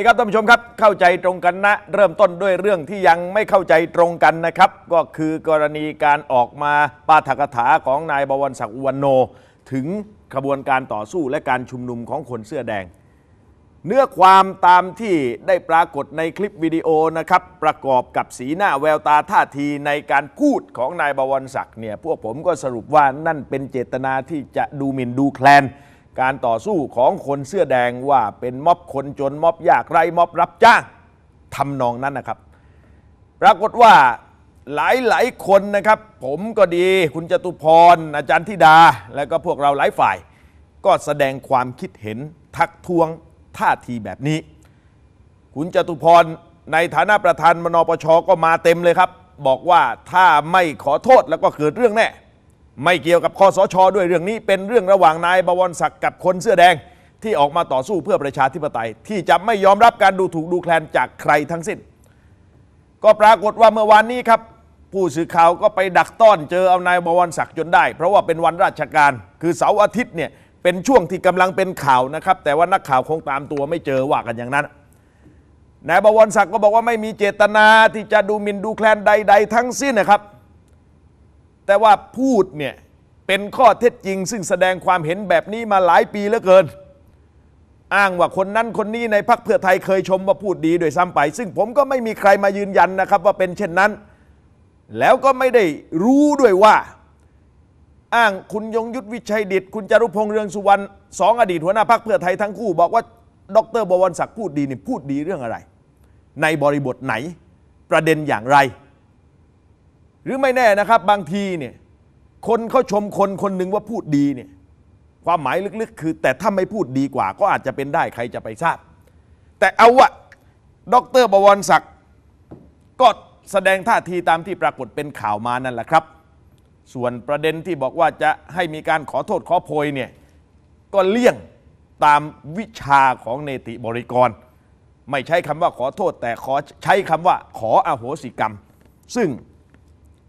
ดีครับท่านผู้ชมครับเข้าใจตรงกันนะ เริ่มต้นด้วยเรื่องที่ยังไม่เข้าใจตรงกันนะครับ ก็คือกรณีการออกมาปาฐกถาของนายบวรศักดิ์อุวันโนถึงขบวนการต่อสู้และการชุมนุมของคนเสื้อแดงเนื้อความตามที่ได้ปรากฏในคลิปวิดีโอนะครับ ประกอบกับสีหน้าแววตาท่าทีในการพูดของนายบวรศักดิ์เนี่ยพวกผมก็สรุปว่านั่นเป็นเจตนาที่จะดูหมิ่นดูแคลนการต่อสู้ของคนเสื้อแดงว่าเป็นม็อบคนจนม็อบยากไรม็อบรับจ้างทำนองนั้นนะครับ ปรากฏว่าหลายหลายคนนะครับ ผมก็ดี คุณจตุพร อาจารย์ธิดาแล้วก็พวกเราหลายฝ่าย ก็แสดงความคิดเห็นทักท้วงท่าทีแบบนี้ คุณจตุพร ในฐานะประธานมนปชก็มาเต็มเลยครับ บอกว่าถ้าไม่ขอโทษแล้วก็เกิดเรื่องแน่ไม่เกี่ยวกับคอสชอด้วยเรื่องนี้เป็นเรื่องระหว่างนายบวรศักดิ์กับคนเสื้อแดงที่ออกมาต่อสู้เพื่อประชาธิปไตย ที่จะไม่ยอมรับการดูถูกดูแคลนจากใครทั้งสิ้น ก็ปรากฏว่าเมื่อวานนี้ครับผู้สื่อข่าวก็ไปดักต้อนเจอเอานายบวรศักดิ์จนได้ เพราะว่าเป็นวันราชการ คือเสาร์อาทิตย์เนี่ยเป็นช่วงที่กำลังเป็นข่าวนะครับ แต่ว่านักข่าวคงตามตัวไม่เจอว่ากันอย่างนั้นนายบวรศักดิ์ก็บอกว่าไม่มีเจตนาที่จะดูหมิ่นดูแคลนใดๆทั้งสิ้นนะครับแต่ว่าพูดเนี่ย เป็นข้อเท็จจริง ซึ่งแสดงความเห็นแบบนี้มาหลายปีเหลือเกิน อ้างว่าคนนั้นคนนี้ในพรรคเพื่อไทยเคยชมว่าพูดดีโดยซ้ำไป ซึ่งผมก็ไม่มีใครมายืนยันนะครับว่าเป็นเช่นนั้น แล้วก็ไม่ได้รู้ด้วยว่า อ้างคุณยงยุทธวิชัยดิตคุณจรุพงษ์เรืองสุวรรณสองอดีตหัวหน้าพรรคเพื่อไทยทั้งคู่ บอกว่า ดร บวรศักดิ์พูดดีนี่พูดดีเรื่องอะไร ในบริบทไหนประเด็นอย่างไรรือไม่แน่นะครับบางทีเนี่ยคนเขาชมคนคนหนึ่งว่าพูดดีเนี่ยความหมายลึกๆคือ แต่ถ้าไม่พูดดีกว่า ก็อาจจะเป็นได้ใครจะไปทราบ แต่เอาวะดรบวรศักดิ์ก็แสดงท่าทีตามที่ปรากฏเป็นข่าวมานั่นแหละครับ ส่วนประเด็นที่บอกว่าจะให้มีการขอโทษขอโพยเนี่ยก็เลี่ยงตามวิชาของเนติบริกร ไม่ใช้คำว่าขอโทษแต่ขอใช้คำว่าขออโหสิกรรมซึ่ง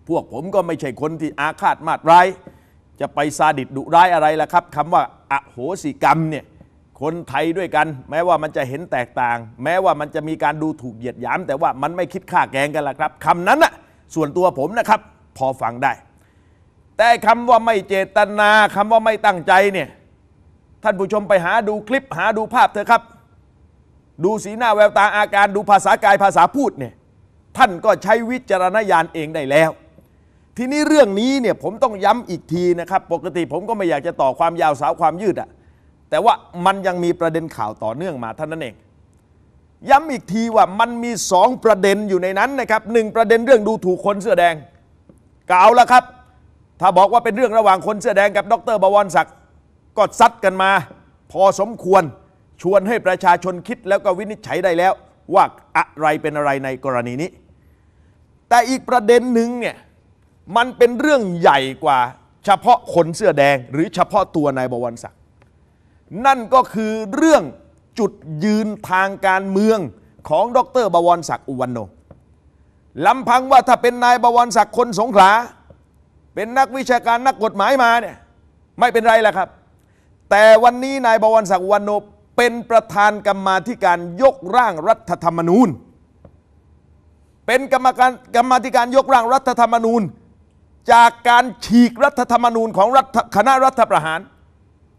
พวกผมก็ไม่ใช่คนที่อาฆาตมาดร้าย จะไปซาดิสดุร้ายอะไรล่ะครับคำว่าอโหสิกรรมเนี่ย คนไทยด้วยกัน แม้ว่ามันจะเห็นแตกต่าง แม้ว่ามันจะมีการดูถูกเหยียดหยาม แต่ว่ามันไม่คิดฆ่าแกงกันล่ะครับคำนั้นน่ะส่วนตัวผมนะครับพอฟังได้ แต่คำว่าไม่เจตนาคำว่าไม่ตั้งใจเนี่ยท่านผู้ชมไปหาดูคลิปหาดูภาพเถอะครับ ดูสีหน้าแววตาอาการดูภาษากายภาษาพูดเนี่ยท่านก็ใช้วิจารณญาณเองได้แล้วทีนี้เรื่องนี้เนี่ยผมต้องย้ำอีกทีนะครับ ปกติผมก็ไม่อยากจะต่อความยาวสาวความยืดอะแต่ว่ามันยังมีประเด็นข่าวต่อเนื่องมาท่านนั่นเอง ย้ำอีกทีว่ามันมีสองประเด็นอยู่ในนั้นนะครับหนึ่งประเด็นเรื่องดูถูกคนเสื้อแดงกล่าวแล้วครับ ถ้าบอกว่าเป็นเรื่องระหว่างคนเสื้อแดงกับดรบวรศักดิ์ก็ซัดกันมา พอสมควรชวนให้ประชาชนคิดแล้วก็วินิจฉัยได้แล้ว ว่าอะไรเป็นอะไรในกรณีนี้ แต่อีกประเด็นหนึ่งเนี่ยมันเป็นเรื่องใหญ่กว่าเฉพาะคนเสื้อแดง หรือเฉพาะตัวนายบวรศักดิ์นั่นก็คือเรื่องจุดยืนทางการเมืองของดร บวรศักดิ์อุวันโนลำพังว่าถ้าเป็นนายบวรศักดิ์คนสงขลาเป็นนักวิชาการนักกฎหมายมาเนี่ยไม่เป็นไรและครับ แต่วันนี้นายบวรศักดิ์วันโนเป็นประธานกรรมาธิการยกร่างรัฐธรรมนูญ เป็นกรรมการกรรมาธิการยกร่างรัฐธรรมนูญจากการฉีกรัฐธรรมนูญของคณะรัฐประหาร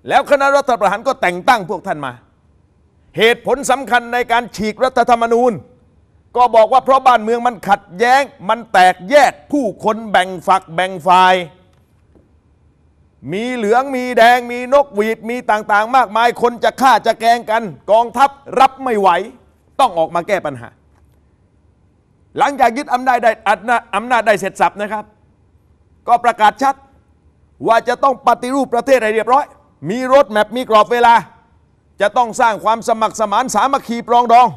แล้วคณะรัฐประหารก็แต่งตั้งพวกท่านมา เหตุผลสำคัญในการฉีกรัฐธรรมนูญ ก็บอกว่าเพราะบ้านเมืองมันขัดแย้ง มันแตกแยก ผู้คนแบ่งฝัก แบ่งฝ่าย มีเหลืองมีแดง มีนกหวีดมีต่างๆ มากมาย คนจะฆ่าจะแกงกัน กองทัพรับไม่ไหว ต้องออกมาแก้ปัญหา หลังจากยึดอำนาจได้อำนาจได้เสร็จสับนะครับก็ประกาศชัดว่าจะต้องปฏิรูปประเทศให้เรียบร้อยมีรถแมพมีกรอบเวลา จะต้องสร้างความสมัครสมานสามัคคีปรองดอง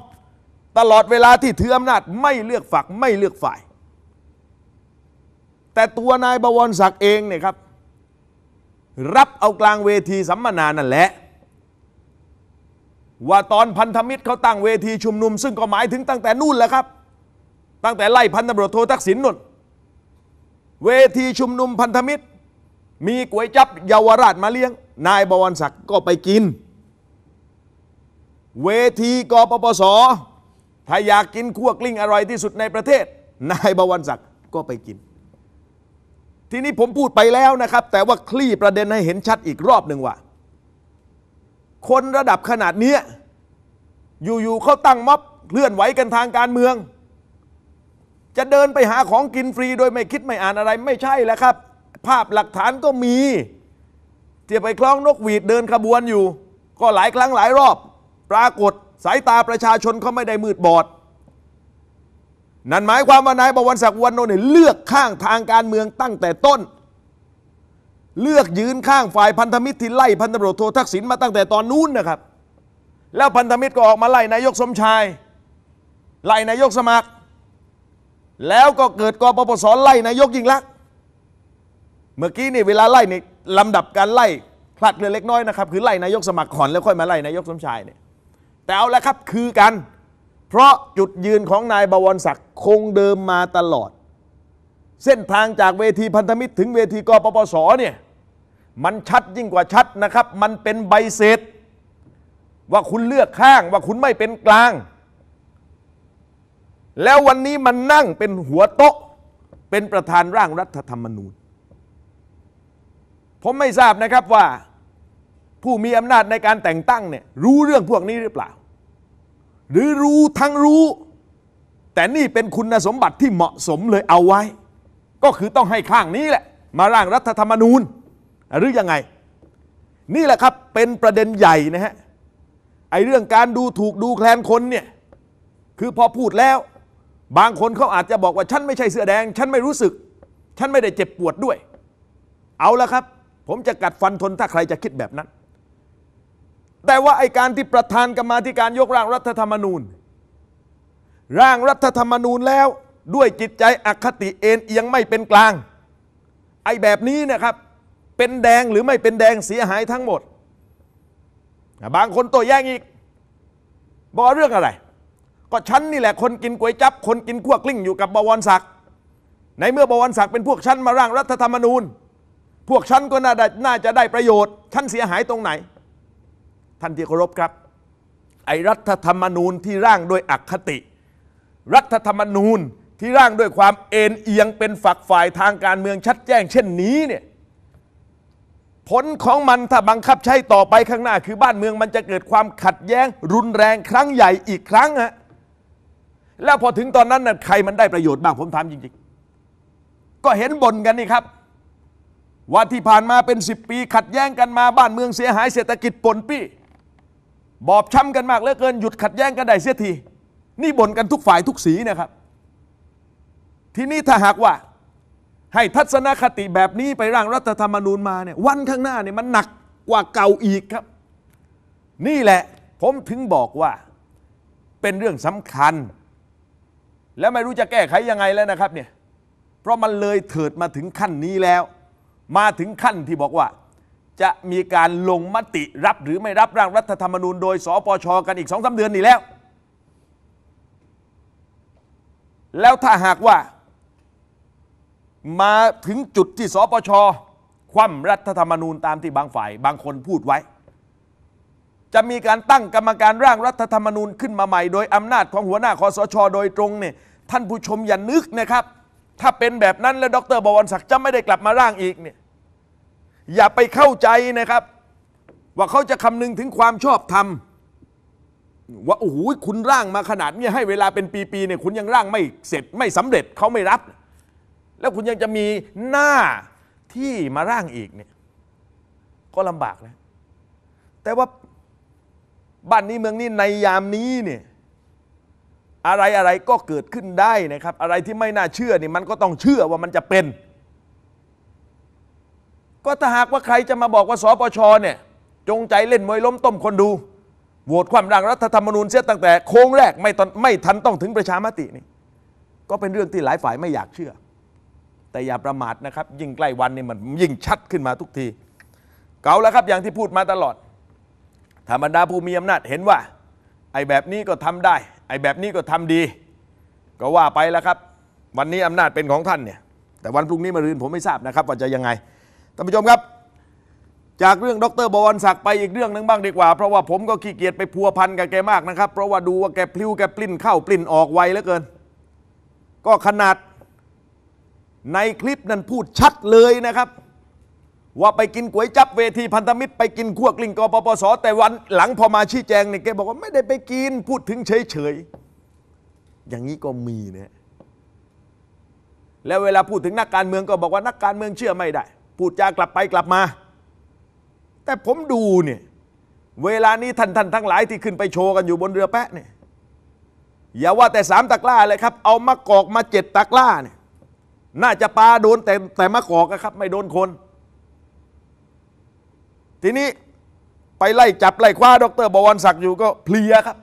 ตลอดเวลาที่ถืออำนาจไม่เลือกฝักไม่เลือกฝ่าย แต่ตัวนายบวรศักดิ์เองเนี่ยครับ รับเอากลางเวทีสัมมนานั่นแหละ ว่าตอนพันธมิตรเขาตั้งเวทีชุมนุม ซึ่งก็หมายถึงตั้งแต่นู่นแหละครับตั้งแต่ไล่พันตำรวจโททักษิณนนท์เวทีชุมนุมพันธมิตร มีก๋วยจับเยาวราชมาเลี้ยง นายบวรศักดิ์ก็ไปกิน เวทีกปปส ถ้าอยากกินคั่วกลิ้งอร่อยที่สุดในประเทศ นายบวรศักดิ์ก็ไปกิน ทีนี้ผมพูดไปแล้วนะครับ แต่ว่าคลี่ประเด็นให้เห็นชัดอีกรอบหนึ่งว่า คนระดับขนาดนี้ อยู่ๆเขาตั้งม็อบเคลื่อนไหวกันทางการเมืองจะเดินไปหาของกินฟรีโดยไม่คิดไม่อ่านอะไรไม่ใช่แล้วครับ ภาพหลักฐานก็มีที่ไปคล้องนกหวีดเดินขบวนอยู่ ก็หลายครั้งหลายรอบ ปรากฏสายตาประชาชนเขาไม่ได้มืดบอด นั่นหมายความว่านายบวรศักดิ์วันโนเนี่ยเลือกข้างทางการเมืองตั้งแต่ต้น เลือกยืนข้างฝ่ายพันธมิตรที่ไล่ พันธบรตโททักษิณมาตั้งแต่ตอนนู้นนะครับ แล้วพันธมิตรก็ออกมาไล่นายกสมชายไล่นายกสมัครแล้วก็เกิดกปปสไล่นายกยิ่งลักษณ์เมื่อกี้นี่เวลาไล่นี่ลำดับการไล่พลัดเล็กน้อยนะครับคือไล่นายกสมัครก่อนแล้วค่อยมาไล่นายกสมชายเนี่ยแต่เอาละครับคือกัน เพราะจุดยืนของนายบวรศักดิ์คงเดิมมาตลอด เส้นทางจากเวทีพันธมิตร ถึงเวทีกปปสเนี่ยมันชัดยิ่งกว่าชัดนะครับ มันเป็นใบ เสร็จว่าคุณเลือกข้างว่าคุณไม่เป็นกลางแล้ววันนี้มันนั่งเป็นหัวโต๊ะเป็นประธานร่างรัฐธรรมนูญ ผมไม่ทราบนะครับว่าผู้มีอำนาจในการแต่งตั้งเนี่ยรู้เรื่องพวกนี้หรือเปล่า หรือรู้ทั้งรู้ แต่นี่เป็นคุณสมบัติที่เหมาะสมเลยเอาไว้ ก็คือต้องให้ข้างนี้แหละ มาร่างรัฐธรรมนูญหรือยังไง นี่แหละครับเป็นประเด็นใหญ่นะฮะไอเรื่องการดูถูกดูแคลนคนเนี่ยคือพอพูดแล้วบางคนเขาอาจจะบอกว่าฉันไม่ใช่เสื้อแดงฉันไม่รู้สึกฉันไม่ได้เจ็บปวดด้วย เอาละครับ ผมจะกัดฟันทน ถ้าใครจะคิดแบบนั้น แต่ว่าไอการที่ประธานกรรมาธิการยกร่างรัฐธรรมนูญ ร่างรัฐธรรมนูญแล้วด้วยจิตใจอคติเอ็นเอียงไม่เป็นกลาง ไอแบบนี้นะครับเป็นแดงหรือไม่เป็นแดงเสียหายทั้งหมดบางคนโตวแย่งอีก บอกเรื่องอะไรก็ฉันนี่แหละคนกินก๋วยจับ คนกินขั้วกลิ้งอยู่กับบวรศักดิ์ ในเมื่อบวรศักดิ์เป็น พวกฉันมาร่างรัฐธรรมนูญ พวกฉันก็น่าน่าจะได้ประโยชน์ฉันเสียหายตรงไหน ท่านที่เคารพครับ ไอ้รัฐธรรมนูญที่ร่างโดยอคติ รัฐธรรมนูญที่ร่างด้วยความเอ็นเอียงเป็นฝักฝ่ายทางการเมืองชัดแจ้ง เช่นนี้เนี่ยผลของมันถ้าบังคับใช้ต่อไปข้างหน้าคือบ้านเมืองมันจะเกิดความขัดแย้งรุนแรงครั้งใหญ่อีกครั้งฮะแล้วพอถึงตอนนั้นน่ะใครมันได้ประโยชน์ บ้างผมถามจริงๆ ก็เห็นบ่นกันนี่ครับว่าที่ผ่านมาเป็น 10 ปี ขัดแย้งกันมาบ้านเมืองเสียหายเศรษฐกิจปนปี้บอบช้ำกันมากเหลือเกินหยุดขัดแย้งกันได้เสียที นี่บ่นกันทุกฝ่ายทุกสีนะครับ ทีนี้ถ้าหากว่าให้ทัศนคติแบบนี้ไปร่างรัฐธรรมนูญมาเนี่ยวันข้างหน้าเนี่ยมันหนักกว่าเก่าอีกครับ นี่แหละผมถึงบอกว่าเป็นเรื่องสำคัญแล้วไม่รู้จะแก้ไขยังไงแล้วนะครับเนี่ย เพราะมันเลยเถิดมาถึงขั้นนี้แล้ว มาถึงขั้นที่บอกว่าจะมีการลงมติรับหรือไม่รับร่างรัฐธรรมนูญ โดยสปช กันอีกสองสาเดือนนี่แล้ว แล้วถ้าหากว่ามาถึงจุดที่สปช คว่ำรัฐธรรมนูญตามที่บางฝ่าย บางคนพูดไว้จะมีการตั้งกรรมการร่างรัฐธรรมนูญขึ้นมาใหม่โดยอำนาจ ของหัวหน้าคอสช โดยตรงเนี่ยท่านผู้ชมอย่านึกนะครับ ถ้าเป็นแบบนั้นแล้วดร บวรศักดิ์จะไม่ได้กลับมาร่างอีกเนี่ยอย่าไปเข้าใจนะครับ ว่าเขาจะคำนึงถึงความชอบธรรมว่าโอ้โหคุณร่างมาขนาดนี้ให้เวลาเป็นปีๆเนี่ยคุณยังร่างไม่เสร็จไม่สำเร็จเขาไม่รับ แล้วคุณยังจะมีหน้าที่มาร่างอีกเนี่ยก็ลำบากนะ แต่ว่าบ้านนี้เมืองนี้ในยามนี้เนี่ยอะไรอะไรก็เกิดขึ้นได้นะครับ อะไรที่ไม่น่าเชื่อนี่มันก็ต้องเชื่อว่ามันจะเป็น ก็ถ้าหากว่าใครจะมาบอกว่าสปชเนี่ยจงใจเล่นมวยล้มต้มคนดูโหวตความร่างรัฐธรรมนูญเสียตั้งแต่ โค้งแรกไม่ตอนไม่ทันต้องถึงประชามตินี่ก็เป็นเรื่องที่หลายฝ่ายไม่อยากเชื่อ แต่อย่าประมาทนะครับ ยิ่งใกล้วันนี่มันยิ่งชัดขึ้นมาทุกที เก่าแล้วครับอย่างที่พูดมาตลอดถ้าบรรดาผู้มีอำนาจเห็นว่า ไอ้แบบนี้ก็ทำได้ ไอ้แบบนี้ก็ทำดี ก็ว่าไปแล้วครับ วันนี้อำนาจเป็นของท่านเนี่ย แต่วันพรุ่งนี้มารืนผมไม่ทราบนะครับ ว่าจะยังไงท่านผู้ชมครับ จากเรื่องดรบวรศักดิ์ไปอีกเรื่องนึงบ้างดีกว่า เพราะว่าผมก็ขี้เกียจไปพัวพันกับแกมากนะครับ เพราะว่าดูว่าแกพลิ้วแกปลิ้นเข้าปลิ้นออกไวเหลือเกิน ก็ขนาดในคลิปนั้นพูดชัดเลยนะครับว่าไปกินก๋วยจับเวทีพันธมิตรไปกินขั้วกลิ่งกปปส แต่วันหลังพอมาชี้แจงเนี่ยแกบอกว่า ไม่ได้ไปกินพูดถึงเฉย ๆ อย่างนี้ก็มีนะแล้วเวลาพูดถึงนักการเมืองก็บอกว่านักการเมืองเชื่อไม่ได้ พูดจากลับไปกลับมา แต่ผมดูเนี่ยเวลานี้ท่านท่านทั้งหลายที่ขึ้นไปโชว์กันอยู่บนเรือแปะเนี่ยอย่าว่าแต่สามตะกร้าเลยครับ เอามะกอกมาเจ็ดตะกร้าเนี่ยน่าจะปลาโดนแต่แต่มะกอกครับ ไม่โดนคนทีนี้ไปไล่จับไล่คว้าดรบวรศักดิ์อยู่ก็เพลียครับ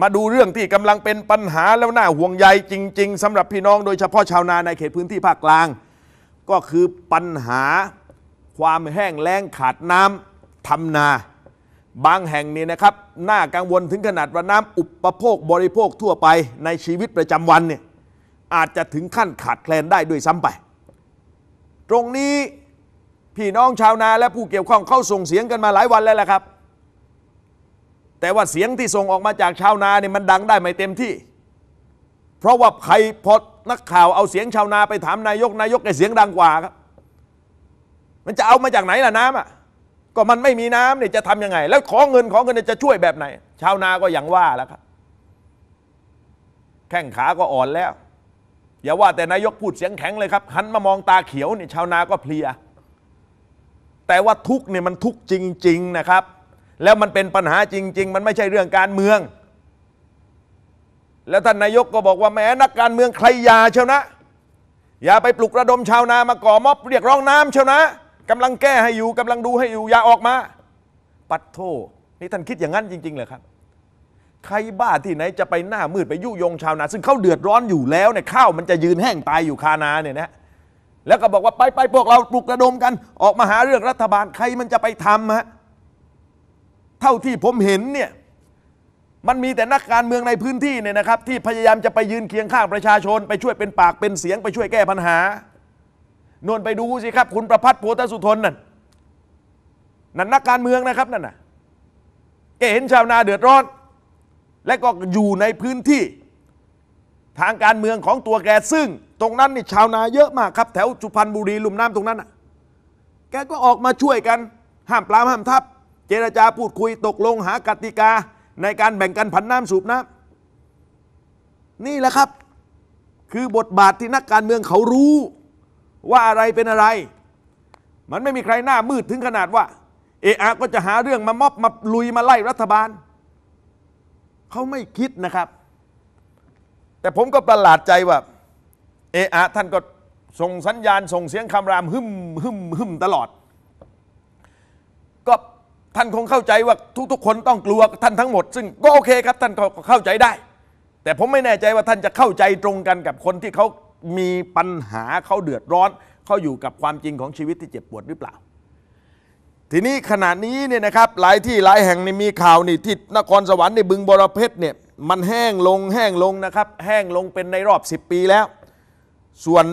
มาดูเรื่องที่กำลังเป็นปัญหาแล้วน่าห่วงใยจริงๆ สำหรับพี่น้องโดยเฉพาะชาวนาในเขตพื้นที่ภาคกลาง ก็คือปัญหาความแห้งแล้งขาดน้ำทำนา บางแห่งนี่นะครับน่ากังวลถึงขนาดว่าน้ำอุปโภคบริโภคทั่วไปในชีวิตประจำวันเนี่ยอาจจะถึงขั้นขาดแคลนได้ด้วยซ้ำไป ตรงนี้พี่น้องชาวนาและผู้เกี่ยวข้องเข้าส่งเสียงกันมาหลายวันแล้วแหละครับ แต่ว่าเสียงที่ส่งออกมาจากชาวนาเนี่ยมันดังได้ไม่เต็มที่ เพราะว่าใครพอนักข่าวเอาเสียงชาวนาไปถามนายกนายกไอ้เสียงดังกว่าครับ มันจะเอามาจากไหนล่ะน้ำอ่ะก็มันไม่มีน้ำเนี่ยจะทํำยังไง แล้วขอเงินของเงินจะช่วยแบบไหน ชาวนาก็อย่างว่าแล้วครับ แข้งขาก็อ่อนแล้วอย่าว่าแต่นายกพูดเสียงแข็งเลยครับหันมามองตาเขียวเนี่ยชาวนาก็เพลียแต่ว่าทุกเนี่ยมันทุกจริงๆนะครับ แล้วมันเป็นปัญหาจริงๆ มันไม่ใช่เรื่องการเมือง แล้วท่านนายกก็บอกว่าแม้นักการเมืองใครยาเชียวนะ อย่าไปปลุกระดมชาวนามาก่อ ม็อบเรียกร้องน้ำเชียวนะกำลังแก้ให้อยู่กำลังดูให้อยู่ อย่าออกมา ปัดโทษ นี่ท่านคิดอย่างนั้นจริงๆเหรอครับ ใครบ้าที่ไหนจะไปหน้ามืดไปยุยงชาวนา ซึ่งเขาเดือดร้อนอยู่แล้วเนี่ยข้าวมันจะยืนแห้งตายอยู่คานาเนี่ยนะแล้วก็บอกว่าไปไปพวกเราปลุกระดมกัน ออกมาหาเรื่องรัฐบาลใครมันจะไปทำฮะ เท่าที่ผมเห็นเนี่ย มันมีแต่นักการเมืองในพื้นที่เนี่ยนะครับ ที่พยายามจะไปยืน เคียงข้างประชาชน ไปช่วยเป็นปากเป็นเสียงไปช่วยแก้ปัญหา นวนไปดูสิครับคุณประพัฒน์โพธสุทนนั่น นั่นนักการเมืองนะครับนั่นน่ะแกเห็นชาวนาเดือดร้อน และก็อยู่ในพื้นที่ทางการเมืองของตัวแกซึ่งตรงนั้นนี่ชาวนาเยอะมากครับแถวสุพรรณบุรี ลุ่มน้ำตรงนั้นอ่ะแกก็ออกมาช่วยกัน ห้ามปลามห้ามทับเจรจาพูดคุยตกลง หากติกา ในการแบ่งกันผันน้ำสูบน้ำนี่แหละครับ คือบทบาทที่นักการเมืองเขารู้ว่าอะไรเป็นอะไร มันไม่มีใครหน้ามืดถึงขนาดว่า เออาก็จะหาเรื่องมามอบ มาลุยมาไล่รัฐบาลเขาไม่คิดนะครับ แต่ผมก็ประหลาดใจว่าเออะท่านก็ ส่งสัญญาณส่งเสียงคำรามฮึมฮึมฮึมตลอด ก็ท่านคงเข้าใจว่าทุกๆ คนต้องกลัวท่านทั้งหมด ซึ่งก็โอเคครับ ท่านก็เข้าใจได้ แต่ผมไม่แน่ใจว่าท่านจะเข้าใจตรงกันกับคนที่เขามีปัญหาเขาเดือดร้อน เขาอยู่กับความจริงของชีวิตที่เจ็บปวดหรือเปล่า ทีนี้ขณะนี้เนี่ยนะครับหลายที่หลายแห่งในมีข่าวนี่ที่นครสวรรค์ในบึงบรเพชรเนี่ยมันแห้งลงแห้งลงนะครับแห้งลงเป็นในรอบ 10 ปีแล้วส่วน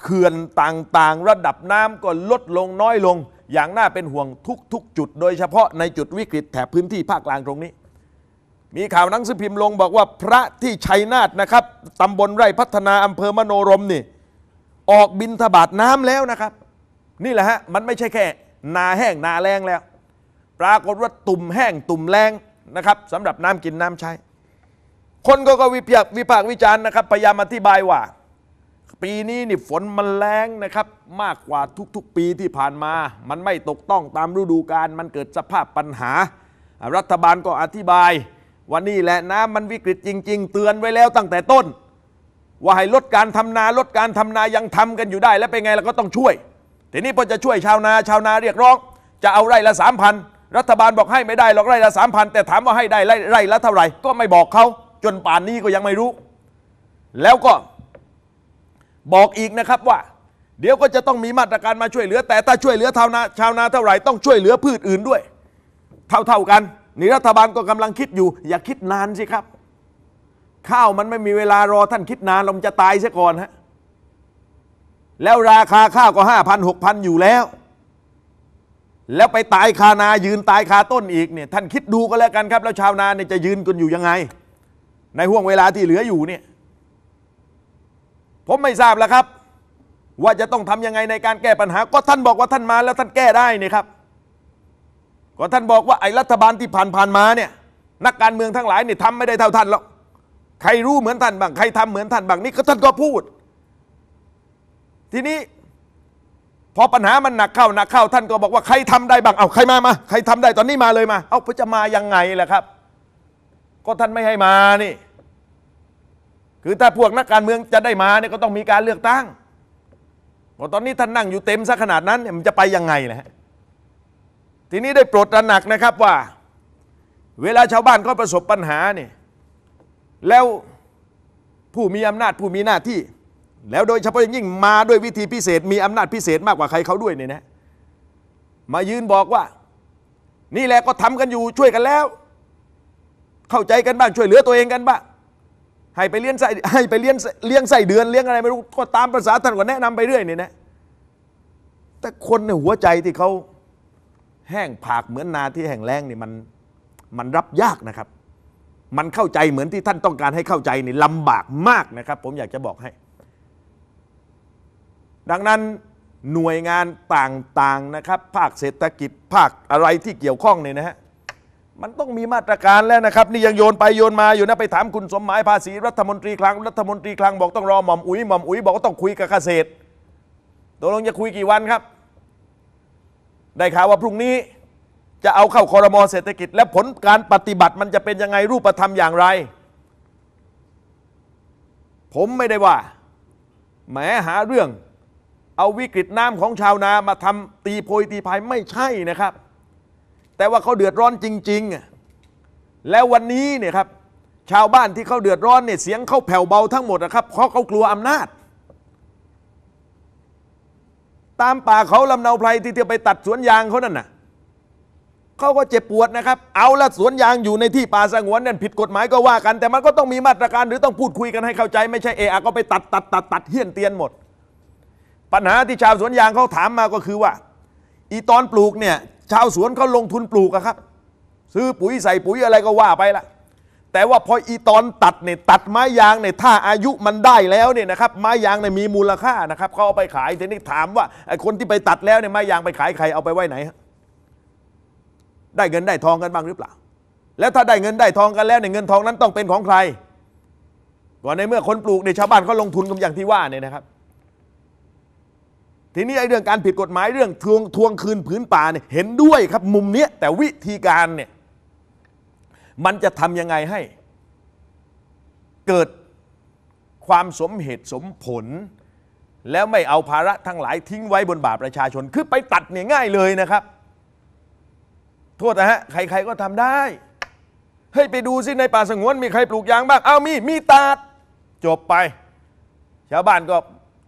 เขื่อนต่างๆ ระดับน้ำก็ลดลงน้อยลง อย่างน่าเป็นห่วงทุก ๆ จุดโดยเฉพาะในจุดวิกฤตแถบพื้นที่ภาคกลางตรงนี้ มีข่าวหนังสือพิมพ์ลงบอกว่าพระที่ชัยนาทนะครับตำบลไร่พัฒนาอำเภอมโนรมนี่ ออกบินทบาทน้ำแล้วนะครับ นี่แหละฮะ มันไม่ใช่แค่ นาแห้งนาแรงแล้ว ปรากฏว่าตุ่มแห้งตุ่มแรงนะครับสำหรับน้ำกินน้ำใช้ คนก็ก็วิพากษ์วิจารณ์นะครับ พยายามอธิบายว่าปีนี้นี่ฝนมันแรงนะครับ มากกว่าทุกๆปีที่ผ่านมา มันไม่ตกต้องตามฤดูกาล มันเกิดสภาพปัญหา รัฐบาลก็อธิบายว่านี่แหละน้ำมันวิกฤตจริงๆ เตือนไว้แล้วตั้งแต่ต้น ว่าให้ลดการทำนาลดการทำนายังทำกันอยู่ได้ แล้วเป็นไงเราก็ต้องช่วย ทีนี้พอจะช่วยชาวนาชาวนา เรียกร้องจะเอาไร่ละสามพัน รัฐบาลบอกให้ไม่ได้หรอกไร่ละสามพันแต่ถามว่าให้ได้ไร่ละเท่าไหร่ก็ไม่บอกเขาจนป่านนี้ก็ยังไม่รู้ แล้วก็บอกอีกนะครับว่า เดี๋ยวก็จะต้องมีมาตรการมาช่วยเหลือ แต่ถ้าช่วยเหลือชาวนาชาวนาเท่าไหร่ต้องช่วยเหลือพืชอื่นด้วย เท่าเท่ากันนี่รัฐบาลก็กำลังคิดอยู่ อย่าคิดนานสิครับ ข้าวมันไม่มีเวลารอท่านคิดนานเราจะตายซะก่อนฮะแล้วราคาข้าวก็ห้าพันหกพันอยู่แล้ว แล้วไปตายคานายืนตายคาต้นอีกเนี่ยท่านคิดดูก็แล้วกันครับ แล้วชาวนาเนี่ยจะยืนกันอยู่ยังไง ในห่วงเวลาที่เหลืออยู่เนี่ยผมไม่ทราบแล้วครับ ว่าจะต้องทํำยังไงในการแก้ปัญหา ก็ท่านบอกว่าท่านมาแล้วท่านแก้ได้นี่ครับก็ท่านบอกว่าไอ้รัฐบาลที่ผ่านผ่านมาเนี่ยนักการเมืองทั้งหลายเนี่ยทำไม่ได้เท่าท่านหรอกใครรู้เหมือนท่านบ้างใครทำเหมือนท่านบ้างนี่ก็ท่านก็พูด ทีนี้พอปัญหามันหนักเข้าหนักเข้า ท่านก็บอกว่าใครทำได้บ้างเอาใครมามาใครทำได้ตอนนี้มาเลยมา เอาจะมายังไงล่ะครับ ก็ท่านไม่ให้มานี่คือถ้าพวกนักการเมืองจะได้มาเนี่ยก็ต้องมีการเลือกตั้งพอตอนนี้ท่านนั่งอยู่เต็มซะขนาดนั้นเนี่ยมันจะไปยังไงนะฮะทีนี้ได้โปรดตระหนักนะครับว่า เวลาชาวบ้านเขาประสบปัญหาเนี่ยแล้วผู้มีอำนาจ ผู้มีหน้าที่ แล้วโดยเฉพาะอย่างยิ่งมาด้วยวิธีพิเศษ มีอำนาจพิเศษมากกว่าใครเขาด้วยเนี่ยนะมายืนบอกว่า นี่แหละก็ทำกันอยู่ช่วยกันแล้ว เข้าใจกันบ้างช่วยเหลือตัวเองกันบ้างให้ไปเลี้ยงใส่ให้ไปเลี้ยงเลี้ยงใส่เดือนเลี้ยงอะไรไม่รู้ก็ตามภาษาท่านก็แนะนำไปเรื่อยนี่นะแต่คนในหัวใจที่เขาแห้งผากเหมือนนาที่แห้งแล้งนี่มันมันรับยากนะครับ มันเข้าใจเหมือนที่ท่านต้องการให้เข้าใจนี่ลำบากมากนะครับ ผมอยากจะบอกให้ ดังนั้นหน่วยงานต่างๆนะครับภาคเศรษฐกิจภาคอะไรที่เกี่ยวข้องเนี่ยนะฮะมันต้องมีมาตรการแล้วนะครับ นี่ยังโยนไป โยนมาอยู่นะ ไปถามคุณสมหมายภาษีรัฐมนตรีคลังรัฐมนตรีคลังบอกต้องรอหม่อมอุ๋ยหม่อมอุ๋ยบอกว่าต้องคุยกับเกษตรตกลงจะคุยกี่วันครับ ได้ข่าวว่าพรุ่งนี้จะเอาเข้าคอรมอเศรษฐกิจและผลการปฏิบัติมันจะเป็นยังไงรูปธรรมอย่างไร ผมไม่ได้ว่าแหมหาเรื่อง เอาวิกฤตน้ำของชาวนามาทำตีโพยตีพายไม่ใช่นะครับแต่ว่าเขาเดือดร้อนจริง ๆ แล้ววันนี้เนี่ยครับชาวบ้านที่เขาเดือดร้อนเนี่ยเสียงเขาแผ่วเบาทั้งหมดนะครับ เพราะเขากลัวอำนาจ ตามป่าเขาลำเนาไพรที่จะไปตัดสวนยางเขานั่นน่ะเขาก็เจ็บปวดนะครับ เอาละ สวนยางอยู่ในที่ป่าสงวนนั่นผิดกฎหมายก็ว่ากัน แต่มันก็ต้องมีมาตรการหรือต้องพูดคุยกันให้เข้าใจไม่ใช่เอะก็ไปตัดตัดตัดตัดเฮี้ยนเตียนหมด ปัญหาที่ชาวสวนยางเขาถามมาก็คือว่าอีตอนปลูกเนี่ยชาวสวนเขาลงทุนปลูกอะครับ ซื้อปุ๋ยใส่ปุ๋ยอะไรก็ว่าไปละแต่ว่าพออีตอนตัดเนี่ยตัดไม้ยางเนี่ยถ้าอายุมันได้แล้วเนี่ยนะครับ ไม้ยางเนี่ยมีมูลค่านะครับเขาเอาไปขายทีนี้ถามว่าไอ้คนที่ไปตัดแล้วเนี่ยไม้ยางไปขายใครเอาไปไว้ไหนได้เงินได้ทองกันบ้างหรือเปล่า แล้วถ้าได้เงินได้ทองกันแล้วเนี่ยเงินทองนั้นต้องเป็นของใครก่อนในเมื่อคนปลูกเนี่ยชาวบ้านเขาลงทุนกันอย่างที่ว่าเนี่ยนะครับทีนี้ไอ้เรื่องการผิดกฎหมายเรื่องทวงทวงคืนผืนป่าเนี่ยเห็นด้วยครับ มุมเนี้ยแต่วิธีการเนี่ยมันจะทำยังไงให้ เกิดความสมเหตุสมผล แล้วไม่เอาภาระทั้งหลายทิ้งไว้บนบ่าประชาชน คือไปตัดเนี่ยง่ายเลยนะครับ โทษนะฮะ ใครๆก็ทำได้ ให้ไปดูสิในป่าสงวน มีใครปลูกยางบ้างเอามีมีตัดจบไป ชาวบ้านก็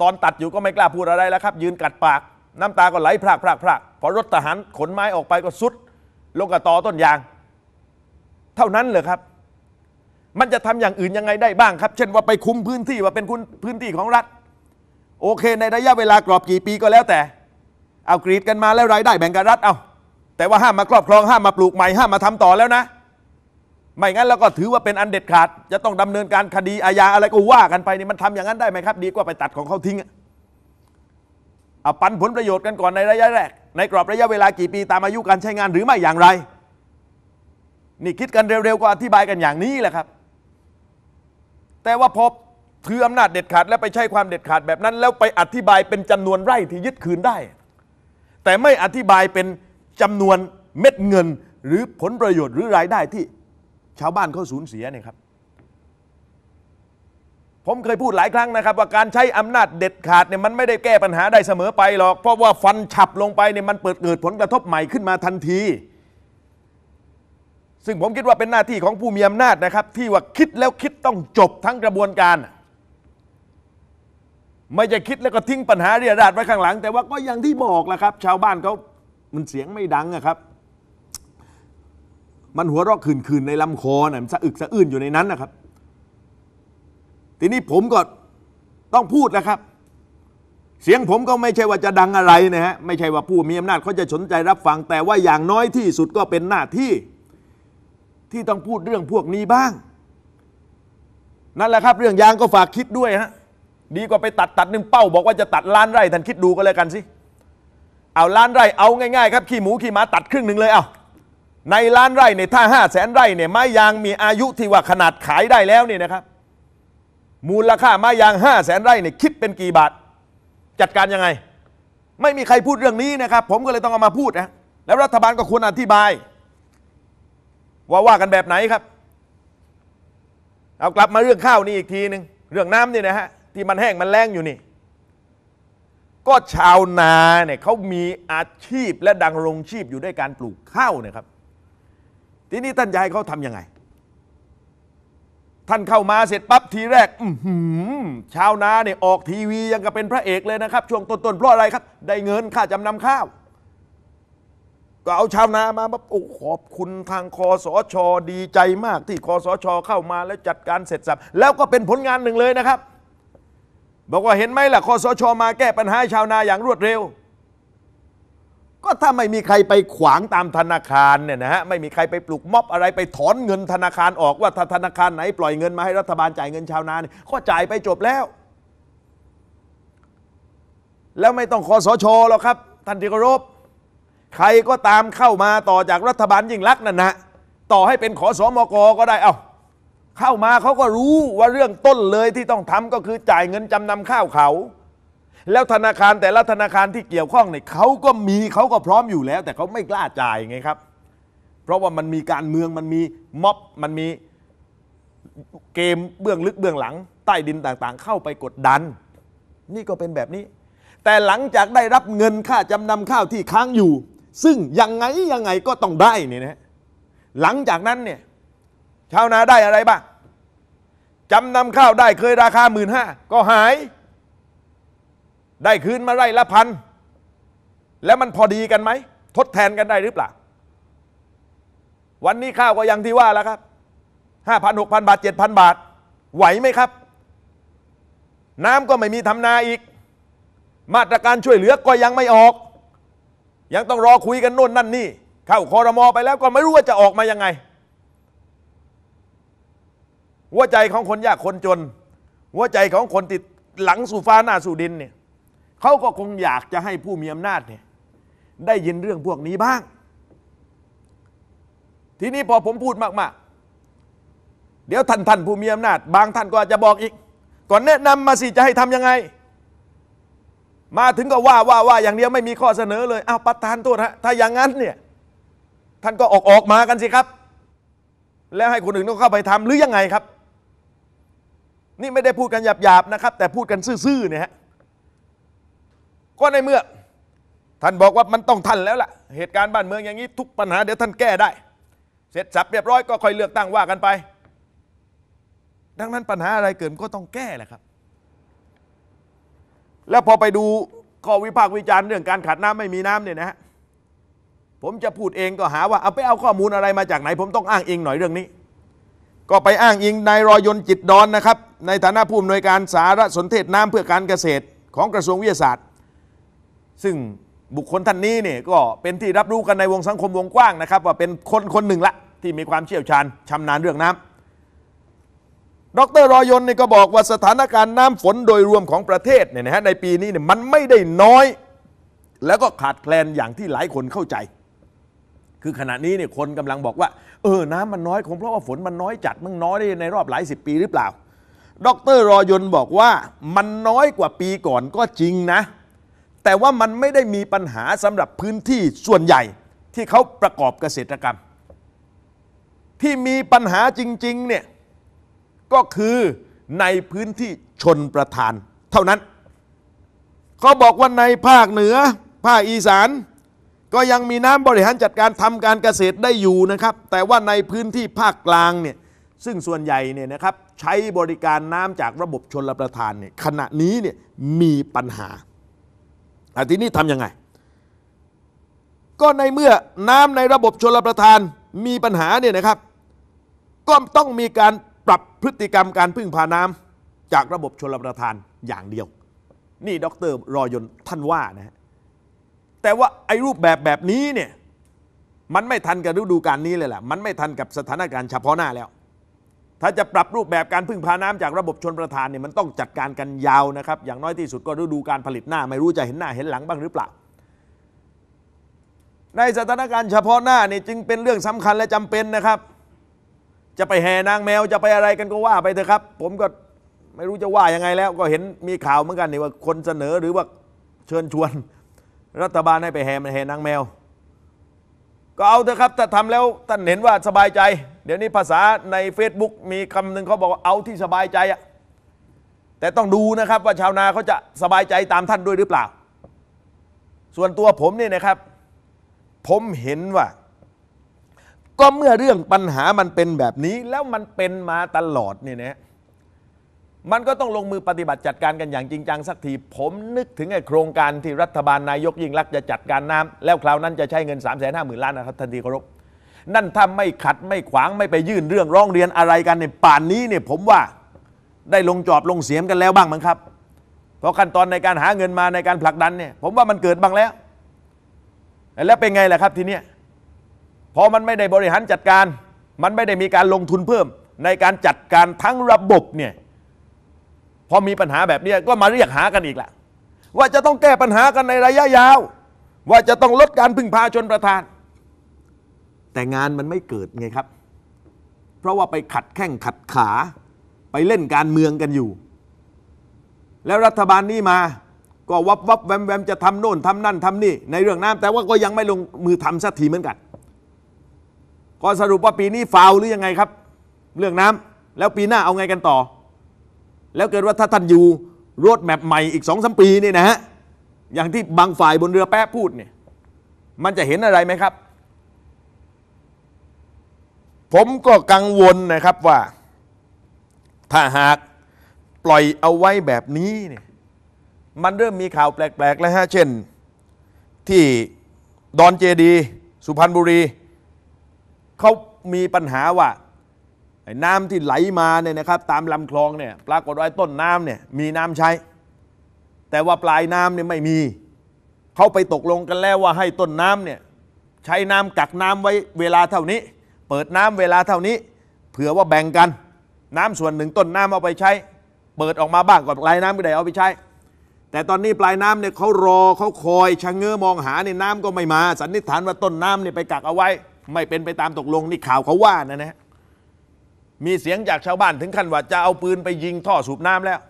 ตอนตัดอยู่ก็ไม่กล้าพูดอะไรแล้วครับ ยืนกัดปาก น้ำตาก็ไหลพรากพรากพรากพอรถทหารขนไม้ออกไปก็สุดลงกับตอต้นยาง เท่านั้นเหรอครับ มันจะทำอย่างอื่นยังไงได้บ้างครับ เช่นว่าไปคุมพื้นที่ว่าเป็นคุณพื้นที่ของรัฐ โอเคในระยะเวลากรอบกี่ปีก็แล้วแต่ เอากรีดกันมาแล้วรายได้แบ่งกับรัฐเอาแต่ว่าห้ามมาครอบครองห้ามมาปลูกใหม่ห้ามมาทำต่อแล้วนะไม่งั้นเราก็ถือว่าเป็นอันเด็ดขาด จะต้องดำเนินการคดีอาญาอะไรก็ว่ากันไปนี่มันทำอย่างนั้นได้ไหมครับ ดีกว่าไปตัดของเขาทิ้งอะเอาปันผลประโยชน์กันก่อนในระยะแรก ในกรอบระยะเวลากี่ปีตามอายุการใช้งานหรือไม่อย่างไร นี่คิดกันเร็วๆก็อธิบายกันอย่างนี้แหละครับ แต่ว่าพอถืออำนาจเด็ดขาด แล้วไปใช้ความเด็ดขาด แบบนั้นแล้วไปอธิบายเป็นจำนวนไร่ที่ยึดคืนได้ แต่ไม่อธิบายเป็นจำนวนเม็ดเงินหรือผลประโยชน์หรือรายได้ที่ชาวบ้านเขาสูญเสียเนี่ยครับ ผมเคยพูดหลายครั้งนะครับ ว่าการใช้อำนาจเด็ดขาดเนี่ยมันไม่ได้แก้ปัญหาได้เสมอไปหรอก เพราะว่าฟันฉับลงไปเนี่ยมันเปิดเกิดผลกระทบใหม่ขึ้นมาทันที ซึ่งผมคิดว่าเป็นหน้าที่ของผู้มีอำนาจนะครับ ที่ว่าคิดแล้วคิดต้องจบทั้งกระบวนการ ไม่จะคิดแล้วก็ทิ้งปัญหาเรียราดไว้ข้างหลัง แต่ว่าก็อย่างที่บอกแหละครับ ชาวบ้านเขามันเสียงไม่ดังอะครับมันหัวเราะขื่นๆ ในลำคอน่ะมันสะอึกสะอื้นอยู่ในนั้นนะครับ ทีนี้ผมก็ต้องพูดนะครับ เสียงผมก็ไม่ใช่ว่าจะดังอะไรนะฮะ ไม่ใช่ว่าผู้มีอำนาจเขาจะสนใจรับฟัง แต่ว่าอย่างน้อยที่สุดก็เป็นหน้าที่ ที่ต้องพูดเรื่องพวกนี้บ้าง นั่นแหละครับเรื่องยางก็ฝากคิดด้วยฮะ ดีกว่าไปตัดตัดหนึ่งเป้า บอกว่าจะตัดล้านไร่ท่านคิดดูก็แล้วกันสิ เอาล้านไร่เอาง่ายๆครับ ขี้หมูขี้หมาตัดครึ่งหนึ่งเลยเอาในล้านไร่เนี่ยถ้าห้าแสนไร่เนี่ยไม้ยางมีอายุที่ว่าขนาดขายได้แล้วเนี่ยนะครับ มูลค่าไม้ยางห้าแสนไร่เนี่ยคิดเป็นกี่บาทจัดการยังไง ไม่มีใครพูดเรื่องนี้นะครับ ผมก็เลยต้องเอามาพูดนะแล้วรัฐบาลก็ควรอธิบายว่าว่ากันแบบไหนครับเอากลับมาเรื่องข้าวนี่อีกทีหนึ่งเรื่องน้ำนี่นะฮะที่มันแห้งมันแล้งอยู่นี่ ก็ชาวนาเนี่ยเขามีอาชีพและดังรงชีพอยู่ด้วยการปลูกข้าวนะครับทีนี้ท่านจะให้เขาทำยังไง ท่านเข้ามาเสร็จปั๊บทีแรก อื้อชาวนาเนี่ยออกทีวียังกับเป็นพระเอกเลยนะครับ ช่วงต้นๆเพราะอะไรครับ ได้เงินค่าจำนำข้าว ก็เอาชาวนามาปั๊บโอ้ขอบคุณทางคอสชดีใจมาก ที่คอสชเข้ามาแล้วจัดการเสร็จสับแล้วก็เป็นผลงานหนึ่งเลยนะครับ บอกว่าเห็นไหมล่ะคอสชมาแก้ปัญหาชาวนาอย่างรวดเร็วก็ถ้าไม่มีใครไปขวางตามธนาคารเนี่ยนะฮะไม่มีใครไปปลุกม็อบอะไรไปถอนเงินธนาคารออกว่า ถ้าธนาคารไหนปล่อยเงินมาให้รัฐบาลจ่ายเงินชาวนาเนี่ยก็จ่ายไปจบแล้ว แล้วไม่ต้องคอสชหรอกครับท่านที่เคารพใครก็ตามเข้ามาต่อจากรัฐบาลยิ่งลักษณ์นั่นนะต่อให้เป็นขอสอมกก็ได้เอา้าเข้ามาเขาก็รู้ว่าเรื่องต้นเลยที่ต้องทำก็คือจ่ายเงินจำนำข้าวเขาแล้วธนาคารแต่ละธนาคารที่เกี่ยวข้องเนี่ยเขาก็มีเขาก็พร้อมอยู่แล้ว แต่เขาไม่กล้าจ่ายไงครับ เพราะว่ามันมีการเมืองมันมีม็อบมันมีเกมเบื้องลึกเบื้องหลัง ใต้ดินต่างๆ เข้าไปกดดัน นี่ก็เป็นแบบนี้ แต่หลังจากได้รับเงินค่าจำนำข้าวที่ค้างอยู่ ซึ่งยังไงยังไงก็ต้องได้นี่นะหลังจากนั้นเนี่ยชาวนาได้อะไรบ้างจำนำข้าวได้เคยราคาหมื่นห้าก็หายได้คืนมาไร่ละพัน แล้วมันพอดีกันไหมทดแทนกันได้หรือเปล่า วันนี้ข้าวก็ยังที่ว่าแล้วครับห้าพันหกพันบาทเจ็ดพันบาท ไหวไหมครับ น้ำก็ไม่มีทำนาอีก มาตรการช่วยเหลือก็ยังไม่ออก ยังต้องรอคุยกันโน่นนั่นนี่ เข้าคอรมอไปแล้วก็ไม่รู้ว่าจะออกมายังไง หัวใจของคนยากคนจน หัวใจของคนติดหลังสู่ฟ้าหน้าสู่ดินเนี่ยเขาก็คงอยากจะให้ผู้มีอำนาจเนี่ยได้ยินเรื่องพวกนี้บ้าง ทีนี้พอผมพูดมาก ๆ เดี๋ยวท่านท่านผู้มีอำนาจ บางท่านก็อาจจะบอกอีก ก่อนแนะนำมาสิ จะให้ทำยังไง มาถึงก็ว่าว่าว่าอย่างเดียวไม่มีข้อเสนอเลย เอาประธานโทษฮะ ถ้าอย่างนั้นเนี่ย ท่านก็ออกออกมากันสิครับ แล้วให้คนอื่นต้องเข้าไปทำหรือยังไงครับ นี่ไม่ได้พูดกันหยาบๆนะครับแต่พูดกันซื่อ ๆ เนี่ยฮะก็ในเมื่อ ท่านบอกว่ามันต้องทันแล้วล่ะ เหตุการณ์บ้านเมืองอย่างนี้ ทุกปัญหาเดี๋ยวท่านแก้ได้ เสร็จสับเรียบร้อยก็ค่อยเลือกตั้งว่ากันไป ดังนั้นปัญหาอะไรเกิดก็ต้องแก้แหละครับ แล้วพอไปดูข้อวิพากษ์วิจารณ์ เรื่องการขาดน้ำไม่มีน้ำเนี่ยนะฮะผมจะพูดเองก็หาว่า เอาไปเอาข้อมูลอะไรมาจากไหน ผมต้องอ้างอิงหน่อยเรื่องนี้ ก็ไปอ้างอิงนายรอยนจิตดอนนะครับในฐานะผู้อำนวยการสารสนเทศน้ำเพื่อการเกษตรของกระทรวงวิทยาศาสตร์ซึ่งบุคคลท่านนี้เนี่ยก็เป็นที่รับรู้กันในวงสังคมวงกว้างนะครับ ว่าเป็นคนคนหนึ่งละ ที่มีความเชี่ยวชาญชำนาญเรื่องน้ำดรรอยน์นี่ก็บอกว่าสถานการณ์น้ำฝนโดยรวมของประเทศเนี่ยนะฮะในปีนี้เนี่ยมันไม่ได้น้อย แล้วก็ขาดแคลนอย่างที่หลายคนเข้าใจ คือขณะนี้เนี่ยคนกำลังบอกว่า เออ น้ำมันน้อยคงเพราะว่าฝนมันน้อยจัดมันน้อยในรอบหลายสิบปีหรือเปล่า ดรรอยน์บอกว่า มันน้อยกว่าปีก่อนก็จริงนะแต่ว่ามันไม่ได้มีปัญหาสำหรับพื้นที่ส่วนใหญ่ที่เขาประกอบเกษตรกรรม ที่มีปัญหาจริงๆเนี่ยก็คือในพื้นที่ชนประธาน เท่านั้นเขาบอกว่าในภาคเหนือภาคอีสาน ก็ยังมีน้ำบริหารจัดการทำการเกษตรได้อยู่นะครับแต่ว่าในพื้นที่ภาคกลางเนี่ยซึ่งส่วนใหญ่เนี่ยนะครับใช้บริการน้ำจากระบบชนประทานเนี่ยขณะนี้เนี่ยมีปัญหาทีนี้ทำยังไง ก็ในเมื่อน้ำในระบบชลประทานมีปัญหาเนี่ยนะครับ ก็ต้องมีการปรับพฤติกรรมการพึ่งพาน้ำจากระบบชลประทานอย่างเดียว นี่ดรรอยนท่านว่านะแต่ว่าไอ้รูปแบบแบบนี้เนี่ยมันไม่ทันกับฤดูการนี้เลยแหละมันไม่ทันกับสถานการณ์เฉพาะหน้าแล้วถ้าจะปรับรูปแบบการพึ่งพาน้ำจากระบบชนประทานเนี่ยมันต้องจัดการกันยาวนะครับอย่างน้อยที่สุดก็ฤดูการผลิตหน้า ไม่รู้จะเห็นหน้าเห็นหลังบ้างหรือเปล่า ในสถานการณ์เฉพาะหน้าเนี่ยจึงเป็นเรื่องสำคัญและจำเป็นนะครับ จะไปแห่นางแมวจะไปอะไรกันก็ว่าไปเถอะครับ ผมก็ไม่รู้จะว่ายังไงแล้วก็เห็นมีข่าวเหมือนกันนี่ว่าคนเสนอหรือว่าเชิญชวน รัฐบาลให้ไปแห่มแห่นางแมวก็เอาเถอะครับถ้าทำแล้วท่านเห็นว่าสบายใจ เดี๋ยวนี้ภาษาใน Facebook มีคำหนึ่งเขาบอกว่าเอาที่สบายใจอะแต่ต้องดูนะครับว่าชาวนาเขาจะสบายใจตามท่านด้วยหรือเปล่า ส่วนตัวผมเนี่ยนะครับ ผมเห็นว่า ก็เมื่อเรื่องปัญหามันเป็นแบบนี้แล้วมันเป็นมาตลอดเนี่ยนะมันก็ต้องลงมือปฏิบัติจัดการกันอย่างจริงจังสักที ผมนึกถึงไอ้โครงการที่รัฐบาลนายกยิ่งรักจะจัดการน้ำ แล้วคราวนั้นจะใช้เงิน3หมื่นล้านนะครับทันทีกครบนั่นถ้าไม่ขัดไม่ขวางไม่ไปยื่นเรื่องร้องเรียนอะไรกันในป่านนี้เนี่ยผมว่าได้ลงจอบลงเสียมกันแล้วบ้างมั้งครับ เพราะขั้นตอนในการหาเงินมาในการผลักดันเนี่ยผมว่ามันเกิดบ้างแล้ว แล้วเป็นไงล่ะครับทีเนี้ยพอมันไม่ได้บริหารจัดการ มันไม่ได้มีการลงทุนเพิ่ม ในการจัดการทั้งระบบเนี่ยพอมีปัญหาแบบนี้ก็มาเรียกหากันอีกละว่าจะต้องแก้ปัญหากันในระยะยาว ว่าจะต้องลดการพึ่งพาชนประธาน แต่งานมันไม่เกิดไงครับ เพราะว่าไปขัดแข้งขัดขาไปเล่นการเมืองกันอยู่ แล้วรัฐบาลนี้มาก็วับวับแวมแวมจะทำโน่นทำนั่นทำนี่ในเรื่องน้ำแต่ว่าก็ยังไม่ลงมือทำสักทีเหมือนกัน ก็สรุปว่าปีนี้ฟาวหรือยังไงครับ เรื่องน้ำแล้วปีหน้าเอาไงกันต่อแล้วเกิดว่าถ้าท่านอยู่รถแมพใหม่อีกสองสมปีนี่นะฮะอย่างที่บางฝ่ายบนเรือแป๊ะพูดเนี่ยมันจะเห็นอะไรไหมครับ ผมก็กังวลนะครับว่า ถ้าหากปล่อยเอาไว้แบบนี้เนี่ยมันเริ่มมีข่าวแปลกๆแล้วฮะเช่น ที่ดอนเจดี สุพรรณบุรี เขามีปัญหาว่าไอ้น้ำที่ไหลมาเนี่ยนะครับตามลำคลองเนี่ยปรากฏว่าต้นน้ำเนี่ยมีน้ำใช้ แต่ว่าปลายน้ำเนี่ยไม่มี เขาไปตกลงกันแล้วว่าให้ต้นน้ำเนี่ยใช้น้ำกักน้ำไว้เวลาเท่านี้ เปิดน้ำเวลาเท่านี้ เผื่อว่าแบ่งกัน น้ำส่วนหนึ่งต้นน้ำเอาไปใช้ เปิดออกมาบ้างก่อนปลายน้ำก็ได้เอาไปใช้แต่ตอนนี้ปลายน้ำเนี่ยเขารอเขาคอยชะเง้อมองหาเนี่ยน้ำก็ไม่มา สันนิษฐานว่าต้นน้ำเนี่ยไปกักเอาไว้ ไม่เป็นไปตามตกลงนี่ข่าวเขาว่านะนะมีเสียงจากชาวบ้านถึงขั้นว่าจะเอาปืนไปยิงท่อสูบน้ำแล้ว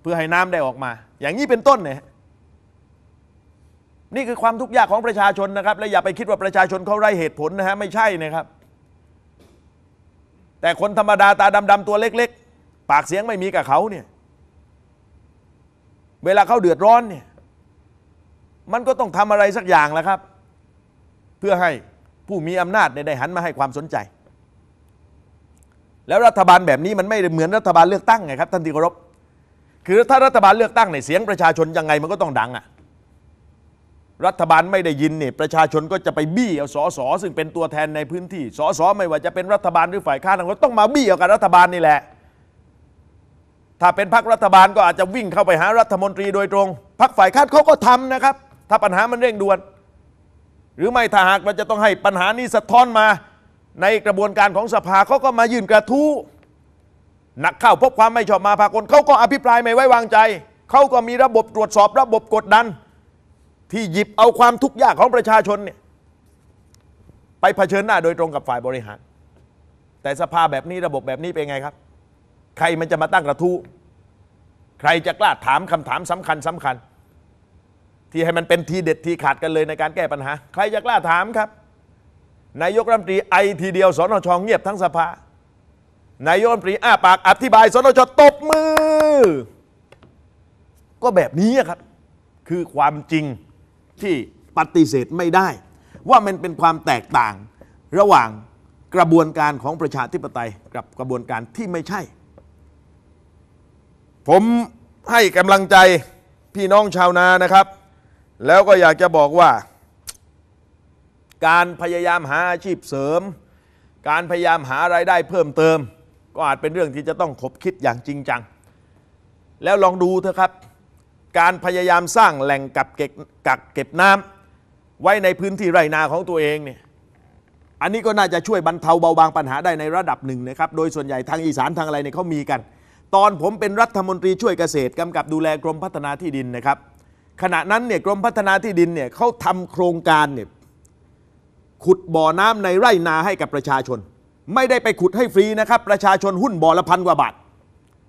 เพื่อให้น้ำได้ออกมา อย่างนี้เป็นต้นเนี่ยนี่คือความทุกข์ยากของประชาชนนะครับ และอย่าไปคิดว่าประชาชนเขาไร้เหตุผลนะฮะไม่ใช่นะครับ แต่คนธรรมดาตาดำๆตัวเล็กๆ ปากเสียงไม่มีกับเขาเนี่ยเวลาเขาเดือดร้อนเนี่ยมันก็ต้องทำอะไรสักอย่างแล้วครับ เพื่อให้ผู้มีอำนาจได้หันมาให้ความสนใจแล้วรัฐบาลแบบนี้มันไม่เหมือนรัฐบาลเลือกตั้งไงครับ ท่านที่เคารพ คือถ้ารัฐบาลเลือกตั้งในเสียงประชาชนยังไงมันก็ต้องดังอะรัฐบาลไม่ได้ยินเนี่ยประชาชนก็จะไปบี้เอาสอสอซึ่งเป็นตัวแทนในพื้นที่สอสอไม่ว่าจะเป็นรัฐบาลหรือฝ่ายค้านก็ต้องมาบี้เอากับรัฐบาลนี่แหละ ถ้าเป็นพรรครัฐบาลก็อาจจะวิ่งเข้าไปหารัฐมนตรีโดยตรง พรรคฝ่ายค้านเขาก็ทำนะครับ ถ้าปัญหามันเร่งด่วน หรือไม่ถ้าหากมันจะต้องให้ปัญหานี้สะท้อนมาในกระบวนการของสภาเขาก็มายื่นกระทู้นักเข้าพบความไม่ชอบมาพากลเขาก็อภิปรายไม่ไว้วางใจ เขาก็มีระบบตรวจสอบระบบกดดัน ที่หยิบเอาความทุกข์ยากของประชาชนเนี่ยไปเผชิญหน้าโดยตรงกับฝ่ายบริหาร แต่สภาแบบนี้ระบบแบบนี้เป็นไงครับ ใครมันจะมาตั้งกระทู้ใครจะกล้าถามคำถามสำคัญสำคัญ ที่ให้มันเป็นทีเด็ดทีขาดกันเลยในการแก้ปัญหา ใครจะกล้าถามครับนายกรัฐมนตรีไอทีเดียว สนชเงียบทั้งสภา นายกรัฐมนตรีอ้าปาก อธิบาย สนชตบมือ ก็แบบนี้ครับ คือความจริงที่ปฏิเสธไม่ได้ ว่ามันเป็นความแตกต่างระหว่างกระบวนการของประชาธิปไตยกับกระบวนการที่ไม่ใช่ ผมให้กำลังใจพี่น้องชาวนานะครับ แล้วก็อยากจะบอกว่าการพยายามหาอาชีพเสริม การพยายามหารายได้เพิ่มเติม ก็อาจเป็นเรื่องที่จะต้องคบคิดอย่างจริงจัง แล้วลองดูเถอะครับ การพยายามสร้างแหล่งกักเก็บกักเก็บน้ำไว้ในพื้นที่ไรนาของตัวเองเนี่ยอันนี้ก็น่าจะช่วยบรรเทาเบาบางปัญหาได้ในระดับหนึ่งนะครับโดยส่วนใหญ่ทางอีสานทางอะไรเนี่ยเขามีกัน ตอนผมเป็นรัฐมนตรีช่วยเกษตรกำกับดูแลกรมพัฒนาที่ดินนะครับ ขณะนั้นเนี่ยกรมพัฒนาที่ดินเนี่ยเขาทำโครงการเนี่ยขุดบ่อน้ำในไร่นาให้กับประชาชน ไม่ได้ไปขุดให้ฟรีนะครับ ประชาชนหุ้นบ่อละพันกว่าบาท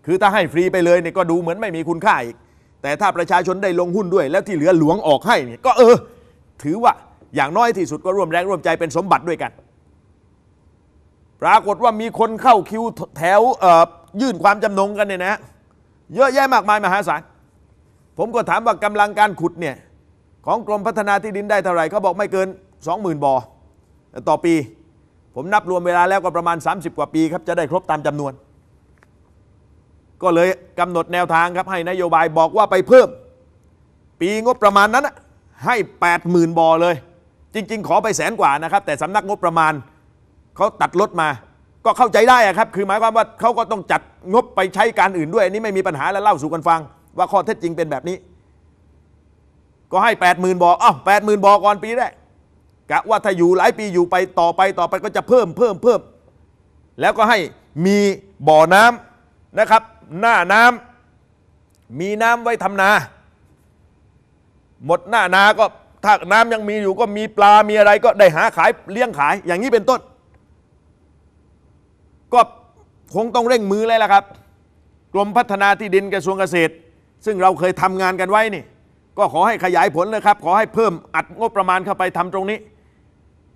คือถ้าให้ฟรีไปเลยเนี่ยก็ดูเหมือนไม่มีคุณค่าอีกแต่ถ้าประชาชนได้ลงหุ้นด้วย แล้วที่เหลือหลวงออกให้เนี่ยก็เออ ถือว่าอย่างน้อยที่สุดก็ร่วมแรงร่วมใจเป็นสมบัติด้วยกัน ปรากฏว่ามีคนเข้าคิวแถวเอ่อยื่นความจำนงกันเนี่ยนะ เยอะแยะมากมายมหาศาลผมก็ถามว่ากำลังการขุดเนี่ยของกรมพัฒนาที่ดินได้เท่าไหร่เขาบอกไม่เกิน 20,000 บ่อต่อปีผมนับรวมเวลาแล้วก็ประมาณ 30 กว่าปี ครับจะได้ครบตามจำนวน ก็เลยกำหนดแนวทางครับให้นโยบายบอกว่าไปเพิ่มปีงบประมาณนั้นให้ 80,000บ่อเลย จริงๆ ขอไปแสนกว่านะครับ แต่สำนักงบประมาณ เขาตัดลดมา ก็เข้าใจได้ครับ คือหมายความว่าเขาก็ต้องจัดงบไปใช้การอื่นด้วย อันนี้ไม่มีปัญหาแล้วเล่าสู่กันฟัง ว่าข้อเท็จจริงเป็นแบบนี้ ก็ให้ 80,000บ่ออ้าว80,000บ่อก่อนปีแรกกะว่าถ้าอยู่หลายปีอยู่ไปต่อไปต่อไปก็จะเพิ่มเพิ่มเพิ่ม แล้วก็ให้มีบ่อน้ำนะครับ หน้าน้ำมีน้ำไว้ทำนา หมดหน้านาก็ถ้าน้ำยังมีอยู่ก็มีปลามีอะไร ก็ได้หาขายเลี้ยงขายอย่างนี้เป็นต้น ก็คงต้องเร่งมือเลยล่ะครับกรมพัฒนาที่ดินกระทรวงเกษตร ซึ่งเราเคยทำงานกันไว้นี่ก็ขอให้ขยายผลเลยครับขอให้เพิ่มอัดงบประมาณเข้าไปทำตรงนี้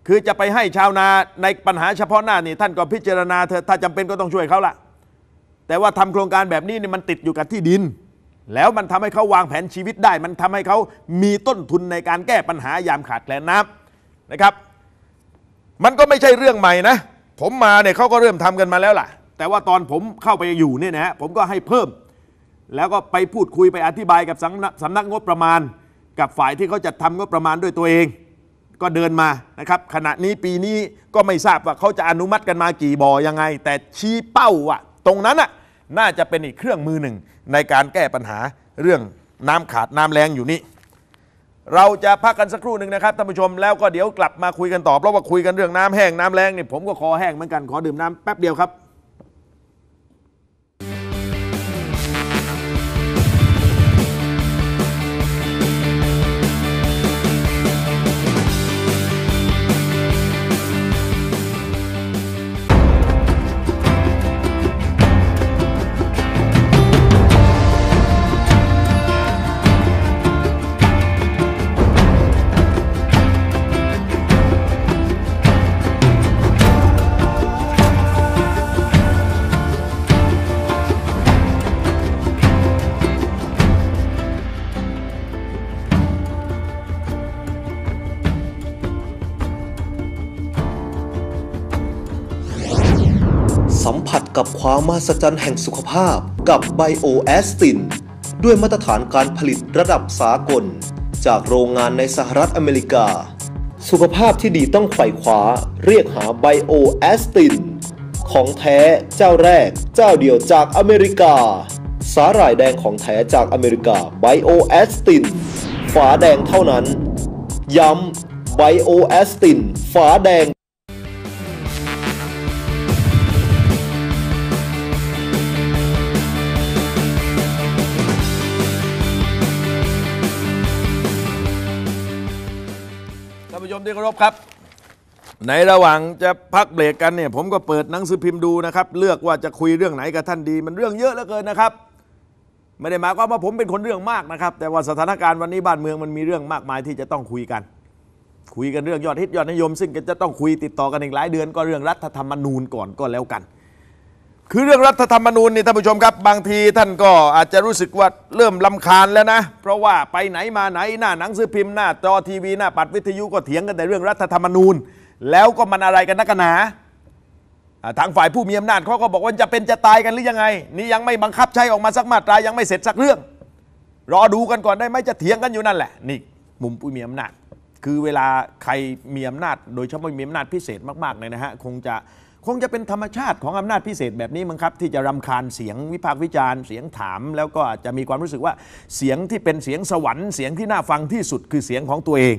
คือจะไปให้ชาวนาในปัญหาเฉพาะหน้านี่ท่านก็พิจารณาเถอะถ้าจำเป็นก็ต้องช่วยเขาละแต่ว่าทำโครงการแบบนี้นี่มันติดอยู่กับที่ดิน แล้วมันทำให้เขาวางแผนชีวิตได้ มันทำให้เขามีต้นทุนในการแก้ปัญหายามขาดแคลนน้ำนะครับ มันก็ไม่ใช่เรื่องใหม่นะ ผมมาเนี่ยเขาก็เริ่มทำกันมาแล้วล่ะ แต่ว่าตอนผมเข้าไปอยู่เนี่ยนะผมก็ให้เพิ่ม แล้วก็ไปพูดคุยไปอธิบายกับสำนักงบประมาณ กับฝ่ายที่เขาจัดทำงบประมาณด้วยตัวเองก็เดินมานะครับขณะนี้ปีนี้ก็ไม่ทราบว่าเขาจะอนุมัติกันมากี่บ่อยังไง แต่ชี้เป้าว่าตรงนั้นน่ะน่าจะเป็นอีกเครื่องมือหนึ่ง ในการแก้ปัญหาเรื่องน้ำขาดน้ำแรงอยู่นี่เราจะพักกันสักครู่หนึ่งนะครับท่านผู้ชมแล้วก็เดี๋ยวกลับมาคุยกันต่อเพราะว่าคุยกันเรื่องน้ำแห้งน้ำแรงนี่ผมก็คอแห้งเหมือนกันขอดื่มน้ำแป๊บเดียวครับความมหัศจรรย์แห่งสุขภาพกับไบโอแอสตินด้วยมาตรฐานการผลิตระดับสากล จากโรงงานในสหรัฐอเมริกา สุขภาพที่ดีต้องไขว่คว้าเรียกหาไบโอแอสตินของแท้เจ้าแรกเจ้าเดียวจากอเมริกา สาหร่ายแดงของแท้จากอเมริกาไบโอแอสตินฝาแดงเท่านั้น ย้ำไบโอแอสตินฝาแดงที่เคารพครับในระหว่างจะพักเบรกกันเนี่ยผมก็เปิดหนังสือพิมพ์ดูนะครับเลือกว่าจะคุยเรื่องไหนกับท่านดีมันเรื่องเยอะเหลือเกินนะครับ ไม่ได้หมายความว่าผมเป็นคนเรื่องมากนะครับ แต่ว่าสถานการณ์วันนี้บ้านเมืองมันมีเรื่องมากมายที่จะต้องคุยกัน คุยกันเรื่องยอดฮิตยอดนิยมซึ่งจะต้องคุยติดต่อกันอีกหลายเดือนก็เรื่องรัฐธรรมนูญก่อนก็แล้วกันคือเรื่องรัฐธรรมนูญนี่ท่านผู้ชมครับบางทีท่านก็อาจจะรู้สึกว่าเริ่มลำคาญแล้วนะ เพราะว่าไปไหนมาไหนหน้า หนังสือพิมพ์หน้าจอทีวีหน้าปัดวิทยุก็เถียงกันแต่เรื่องรัฐธรรมนูญ แล้วก็มันอะไรกันนักันหนาาทางฝ่ายผู้มีอำนาจเขาก็บอกว่าจะเป็นจะตายกันหรือยังไง นี่ยังไม่บังคับใช้ออกมาสักมาตรายังไม่เสร็จสักเรื่องรอดูกันก่อนได้ไหมจะเถียงกันอยู่นั่นแหละนี่มุมผู้มีอำนาจ คือเวลาใครมีอำนาจ โดยเฉพาะมีอำนาจพิเศษมากๆเลยนะฮะคงจะคงจะเป็นธรรมชาติของอำนาจพิเศษแบบนี้มั้งครับ ที่จะรำคาญเสียงวิพากษ์วิจารณ์เสียงถามแล้วก็อาจจะมีความรู้สึกว่าเสียงที่เป็นเสียงสวรรค์เสียงที่น่าฟังที่สุดคือเสียงของตัวเอง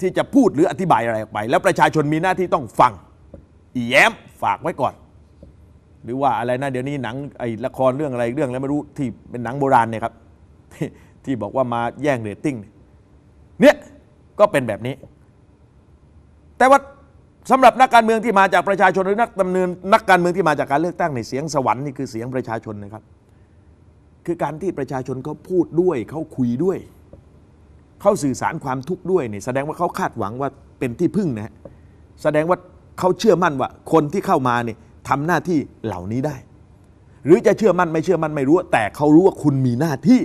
ที่จะพูดหรืออธิบายอะไรไปแล้วประชาชนมีหน้าที่ต้องฟังแย้มฝากไว้ก่อน หรือว่าอะไรนะเดี๋ยวนี้หนังไอ้ละครเรื่องอะไรเรื่องแล้วไม่รู้ที่เป็นหนังโบราณเนี่ยครับ ที่บอกว่ามาแย่งเรตติ้งเนี่ยก็เป็นแบบนี้แต่ว่าสำหรับนักการเมืองที่มาจากประชาชนหรือนักดำเนิน นักการเมืองที่มาจากการเลือกตั้งในเสียงสวรรค์นี่คือเสียงประชาชนนะครับ คือการที่ประชาชนเขาพูดด้วย เขาคุยด้วยเขาสื่อสารความทุกข์ด้วยเนี่ยแสดงว่าเขาคาดหวังว่าเป็นที่พึ่งนะฮะแสดงว่าเขาเชื่อมั่นว่า คนที่เข้ามาเนี่ยทำหน้าที่เหล่านี้ได้ หรือจะเชื่อมั่นไม่เชื่อมั่นไม่รู้แต่เขารู้ว่าคุณมีหน้าที่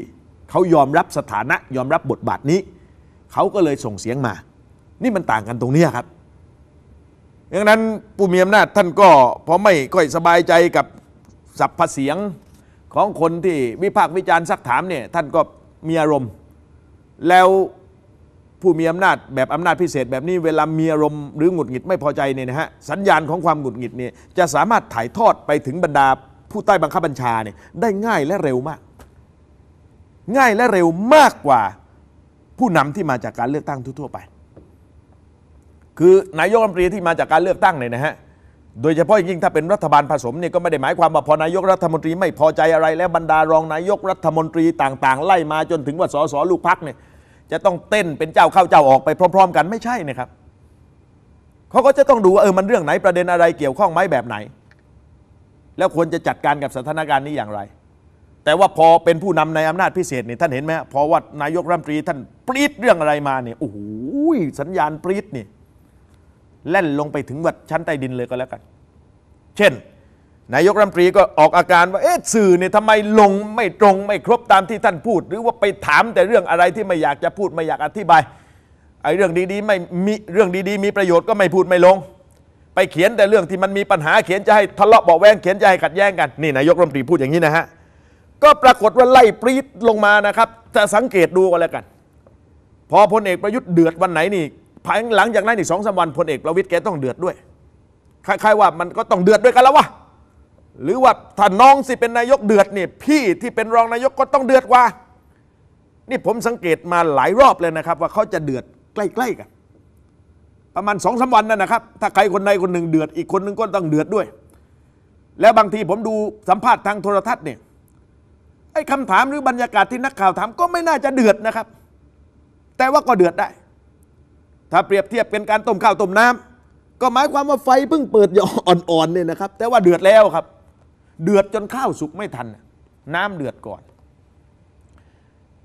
เขายอมรับสถานะ ยอมรับบทบาทนี้เขาก็เลยส่งเสียงมา นี่มันต่างกันตรงนี้ครับดังนั้นผู้มีอำนาจท่านก็ พอไม่ค่อยสบายใจกับสับพเสียงของคนที่วิพากษ์วิจารณ์ซักถามเนี่ยท่านก็มีอารมณ์ แล้วผู้มีอำนาจ แบบอำนาจพิเศษแบบนี้เวลามีอารมณ์หรือหงุดหงิดไม่พอใจเนี่ยนะฮะสัญญาณของความหงุดหงิดเนี่ยจะสามารถถ่ายทอดไปถึงบรรดาผู้ใต้บังคับบัญชาเนี่ยได้ง่ายและเร็วมาก ง่ายและเร็วมากกว่าผู้นำที่มาจากการเลือกตั้งทั่วไปคือ นายกรัฐมนตรี ที่มาจากการเลือกตั้งเนี่ยนะฮะ โดยเฉพาะยิ่งถ้าเป็นรัฐบาลผสมเนี่ยก็ไม่ได้หมายความว่า พอนายกรัฐมนตรีไม่พอใจอะไร แล้วบรรดารองนายกรัฐมนตรีต่างๆ ไล่มาจนถึงว่าสสลูกพักเนี่ยจะต้องเต้นเป็นเจ้าเข้าเจ้าออกไปพร้อมๆกันไม่ใช่นะครับ เขาก็จะต้องดูว่าเออมันเรื่องไหนประเด็นอะไรเกี่ยวข้องไหมแบบไหน แล้วควรจะจัดการกับสถานการณ์นี้อย่างไร แต่ว่าพอเป็นผู้นำในอำนาจพิเศษเนี่ยท่านเห็นไหมพอว่านายกรัฐมนตรีท่านปรีดเรื่องอะไรมาเนี่ยโอ้โหสัญญาณปรีดเนี่ยแล่นลงไปถึงวัดชั้นใต้ดินเลยก็แล้วกัน เช่นนายกรัฐมนตรีก็ออกอาการว่าเอ๊ะสื่อเนี่ยทำไมลงไม่ตรงไม่ครบตามที่ท่านพูด หรือว่าไปถามแต่เรื่องอะไรที่ไม่อยากจะพูดไม่อยากอธิบายไอ้เรื่องดีๆไม่มีเรื่องดีๆ มีประโยชน์ก็ไม่พูดไม่ลง ไปเขียนแต่เรื่องที่มันมีปัญหาเขียนจะให้ทะเลาะเบาแวงเขียนจะให้ขัดแย้งกัน นี่ นายกรัฐมนตรีพูดอย่างนี้นะฮะก็ปรากฏว่าไล่ปรีดลงมานะครับ จะสังเกตดูก็แล้วกันพอพลเอกประยุทธ์เดือดวันไหนนี่ภายหลังจากนั้นอีกสองสามวันพลเอกประวิตยแกต้องเดือดด้วยคล้ายๆว่ามันก็ต้องเดือดด้วยกันแล้ววะหรือว่าถ้าน้องสิเป็นนายกเดือดเนี่ยพี่ที่เป็นรองนายกก็ต้องเดือดว่า นี่ผมสังเกตมาหลายรอบเลยนะครับ ว่าเขาจะเดือดใกล้ๆกันประมาณสองสาวันนั่นนะครับ ถ้าใครคนใดคนหนึ่งเดือดอีกคนหนึ่งก็ต้องเดือดด้วย แล้วบางทีผมดูสัมภาษณ์ทางโทรทัศน์เนี่ยไอ้คำถามหรือบรรยากาศที่นักข่าวถามก็ไม่น่าจะเดือดนะครับ แต่ว่าก็เดือดได้ถ้าเปรียบเทียบเป็นการต้มข้าวต้มน้ำ ก็หมายความว่าไฟเพิ่งเปิดอ่อนๆเนี่ยนะครับ แต่ว่าเดือดแล้วครับ เดือดจนข้าวสุกไม่ทันน้ำเดือดก่อน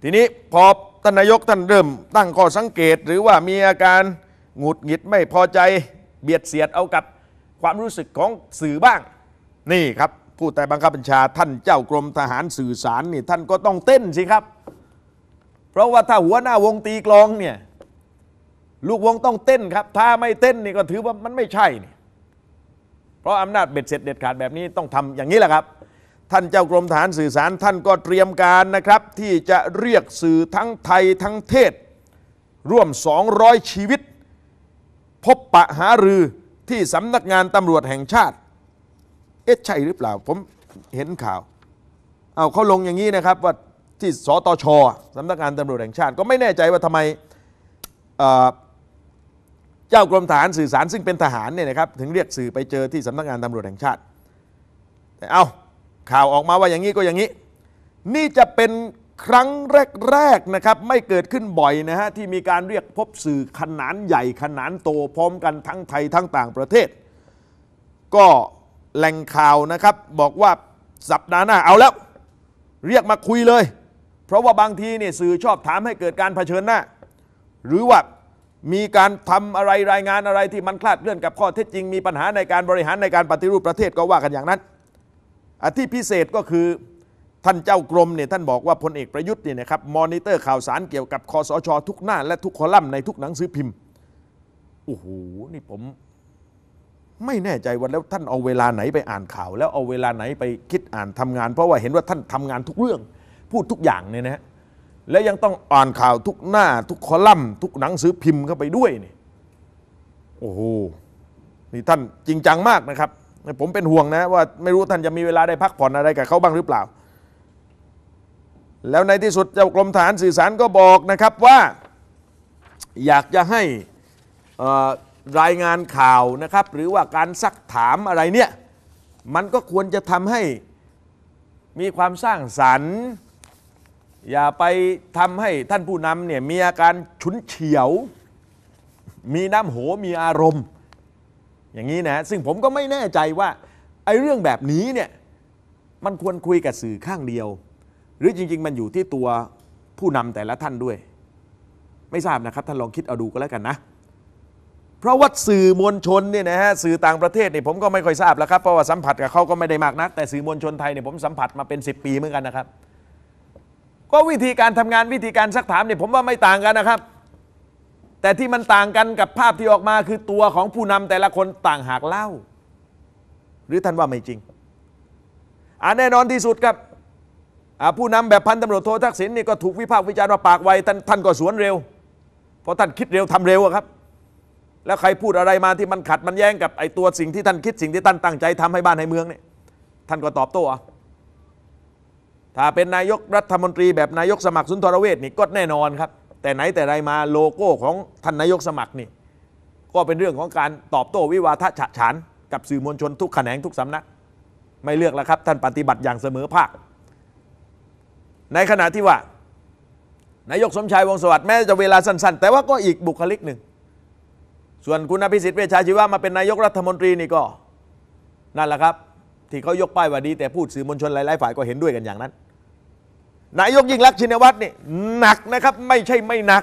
ทีนี้พอท่านนายกท่านเริ่มตั้งข้อสังเกต หรือว่ามีอาการหงุดหงิดไม่พอใจเบียดเสียดเอากับความรู้สึกของสื่อบ้างนี่ครับผู้แต่บังคับบัญชาท่านเจ้ากรมทหารสื่อสารนี่ท่านก็ต้องเต้นสิครับ เพราะว่าถ้าหัวหน้าวงตีกลองเนี่ยลูกวงต้องเต้นครับ ถ้าไม่เต้นนี่ก็ถือว่ามันไม่ใช่นี่เพราะอำนาจเบ็ดเสร็จเด็ดขาดแบบนี้ต้องทำอย่างนี้แหละครับ ท่านเจ้ากรมฐานสื่อสารท่านก็เตรียมการนะครับที่จะเรียกสื่อทั้งไทยทั้งเทศ ร่วม 200 ชีวิต พบปะหารือที่สำนักงานตำรวจแห่งชาติเอ๊ะใช่หรือเปล่า ผมเห็นข่าวเอาเขาลงอย่างนี้นะครับว่าที่สตชสำนักงานตำรวจแห่งชาติ ก็ไม่แน่ใจว่าทำไมเจ้ากรมฐานสื่อสารซึ่งเป็นทหารเนี่ยนะครับ ถึงเรียกสื่อไปเจอที่สำนักงานตำรวจแห่งชาติแต่เอาข่าวออกมาว่าอย่างนี้ก็อย่างนี้ นี่จะเป็นครั้งแรก ๆ นะครับ ไม่เกิดขึ้นบ่อยนะฮะ ที่มีการเรียกพบสื่อขนาดใหญ่ ขนาดโตพร้อมกันทั้งไทยทั้งต่างประเทศ ก็แหล่งข่าวนะครับบอกว่าสัปดาห์หน้าเอาแล้วเรียกมาคุยเลย เพราะว่าบางทีเนี่ยสื่อชอบถามให้เกิดการเผชิญหน้าหรือว่ามีการทำอะไรรายงานอะไรที่มันคลาดเคลื่อนกับข้อเท็จจริงมีปัญหาในการบริหารในการปฏิรูปประเทศก็ว่ากันอย่างนั้นอที่พิเศษก็คือท่านเจ้ากรมเนี่ยท่านบอกว่าพลเอกประยุทธ์เนี่ยนะครับมอนิเตอร์ข่าวสารเกี่ยวกับคอสชทุกหน้า และทุกคอลัมน์ในทุกหนังสือพิมพ์ โอ้โห นี่ผม ไม่แน่ใจว่าแล้วท่านเอาเวลาไหนไปอ่านข่าวแล้วเอาเวลาไหนไปคิดอ่านทำงาน เพราะว่าเห็นว่าท่านทำงานทุกเรื่อง พูดทุกอย่างเนี่ยนะฮะและยังต้องอ่านข่าวทุกหน้า ทุกคอลัมน์ ทุกหนังสือพิมพ์เข้าไปด้วยนี่โอ้โหนี่ท่านจริงจังมากนะครับ ผมเป็นห่วงนะว่าไม่รู้ท่านจะมีเวลาได้พักผ่อนอะไรกับเขาบ้างหรือเปล่า แล้วในที่สุดเจ้ากรมฐานสื่อสารก็บอกนะครับว่าอยากจะให้รายงานข่าวนะครับหรือว่าการซักถามอะไรเนี่ยมันก็ควรจะทำให้มีความสร้างสรรค์อย่าไปทำให้ท่านผู้นำเนี่ยมีอาการฉุนเฉียว มีน้ำโหมีอารมณ์ อย่างนี้นะ ซึ่งผมก็ไม่แน่ใจว่าไอ้เรื่องแบบนี้เนี่ยมันควรคุยกับสื่อข้างเดียว หรือจริง ๆมันอยู่ที่ตัวผู้นำแต่ละท่านด้วย ไม่ทราบนะครับ ท่านลองคิดเอาดูก็แล้วกันนะ เพราะว่าสื่อมวลชนเนี่ยนะฮะสื่อต่างประเทศเนี่ยผมก็ไม่ค่อยทราบแล้วครับเพราะว่าสัมผัสกับเขาก็ไม่ได้มากนัก แต่สื่อมวลชนไทยเนี่ยผมสัมผัสมาเป็น 10 ปีเหมือนกันนะครับก็วิธีการทำงานวิธีการซักถามเนี่ยผมว่าไม่ต่างกันนะครับ แต่ที่มันต่างกันกับภาพที่ออกมาคือตัวของผู้นำแต่ละคนต่างหากเล่า หรือท่านว่าไม่จริงอ่าแน่นอนที่สุดครับผู้นำแบบพันตำรวจโททักษิณนี่ก็ถูกวิพากษ์วิจารณ์ว่าปากไวท่านท่านก็สวนเร็วเพราะท่านคิดเร็วทำเร็วครับ แล้วใครพูดอะไรมาที่มันขัดมันแย้งกับไอ้ตัวสิ่งที่ท่านคิดสิ่งที่ท่านตั้งใจทำให้บ้านให้เมืองเนี่ยท่านก็ตอบโต้อะถ้าเป็นนายกรัฐมนตรีแบบนายกสมัครสุนทรเวชนี่ก็แน่นอนครับ แต่ไหนแต่ไรมาโลโก้ของท่านนายกสมัครนี่ ก็เป็นเรื่องของการตอบโต้วิวาทะฉะฉาน กับสื่อมวลชนทุกแขนงทุกสำนัก ไม่เลือกแล้วครับ ท่านปฏิบัติอย่างเสมอภาค ในขณะที่ว่า นายกสมชายวงสวัสดิ์แม้จะเวลาสั้นๆ แต่ว่าก็อีกบุคลิกหนึ่งส่วนคุณอภิสิทธิ์เวชชาชีวะมาเป็นนายกรัฐมนตรีนี่ก็นั่นแหละครับที่เขายกป้ายว่าดีแต่พูดสื่อมวลชนหลายๆฝ่ายก็เห็นด้วยกันอย่างนั้นนายกยิ่งรักชินวัตรนี่หนักนะครับ ไม่ใช่ไม่หนัก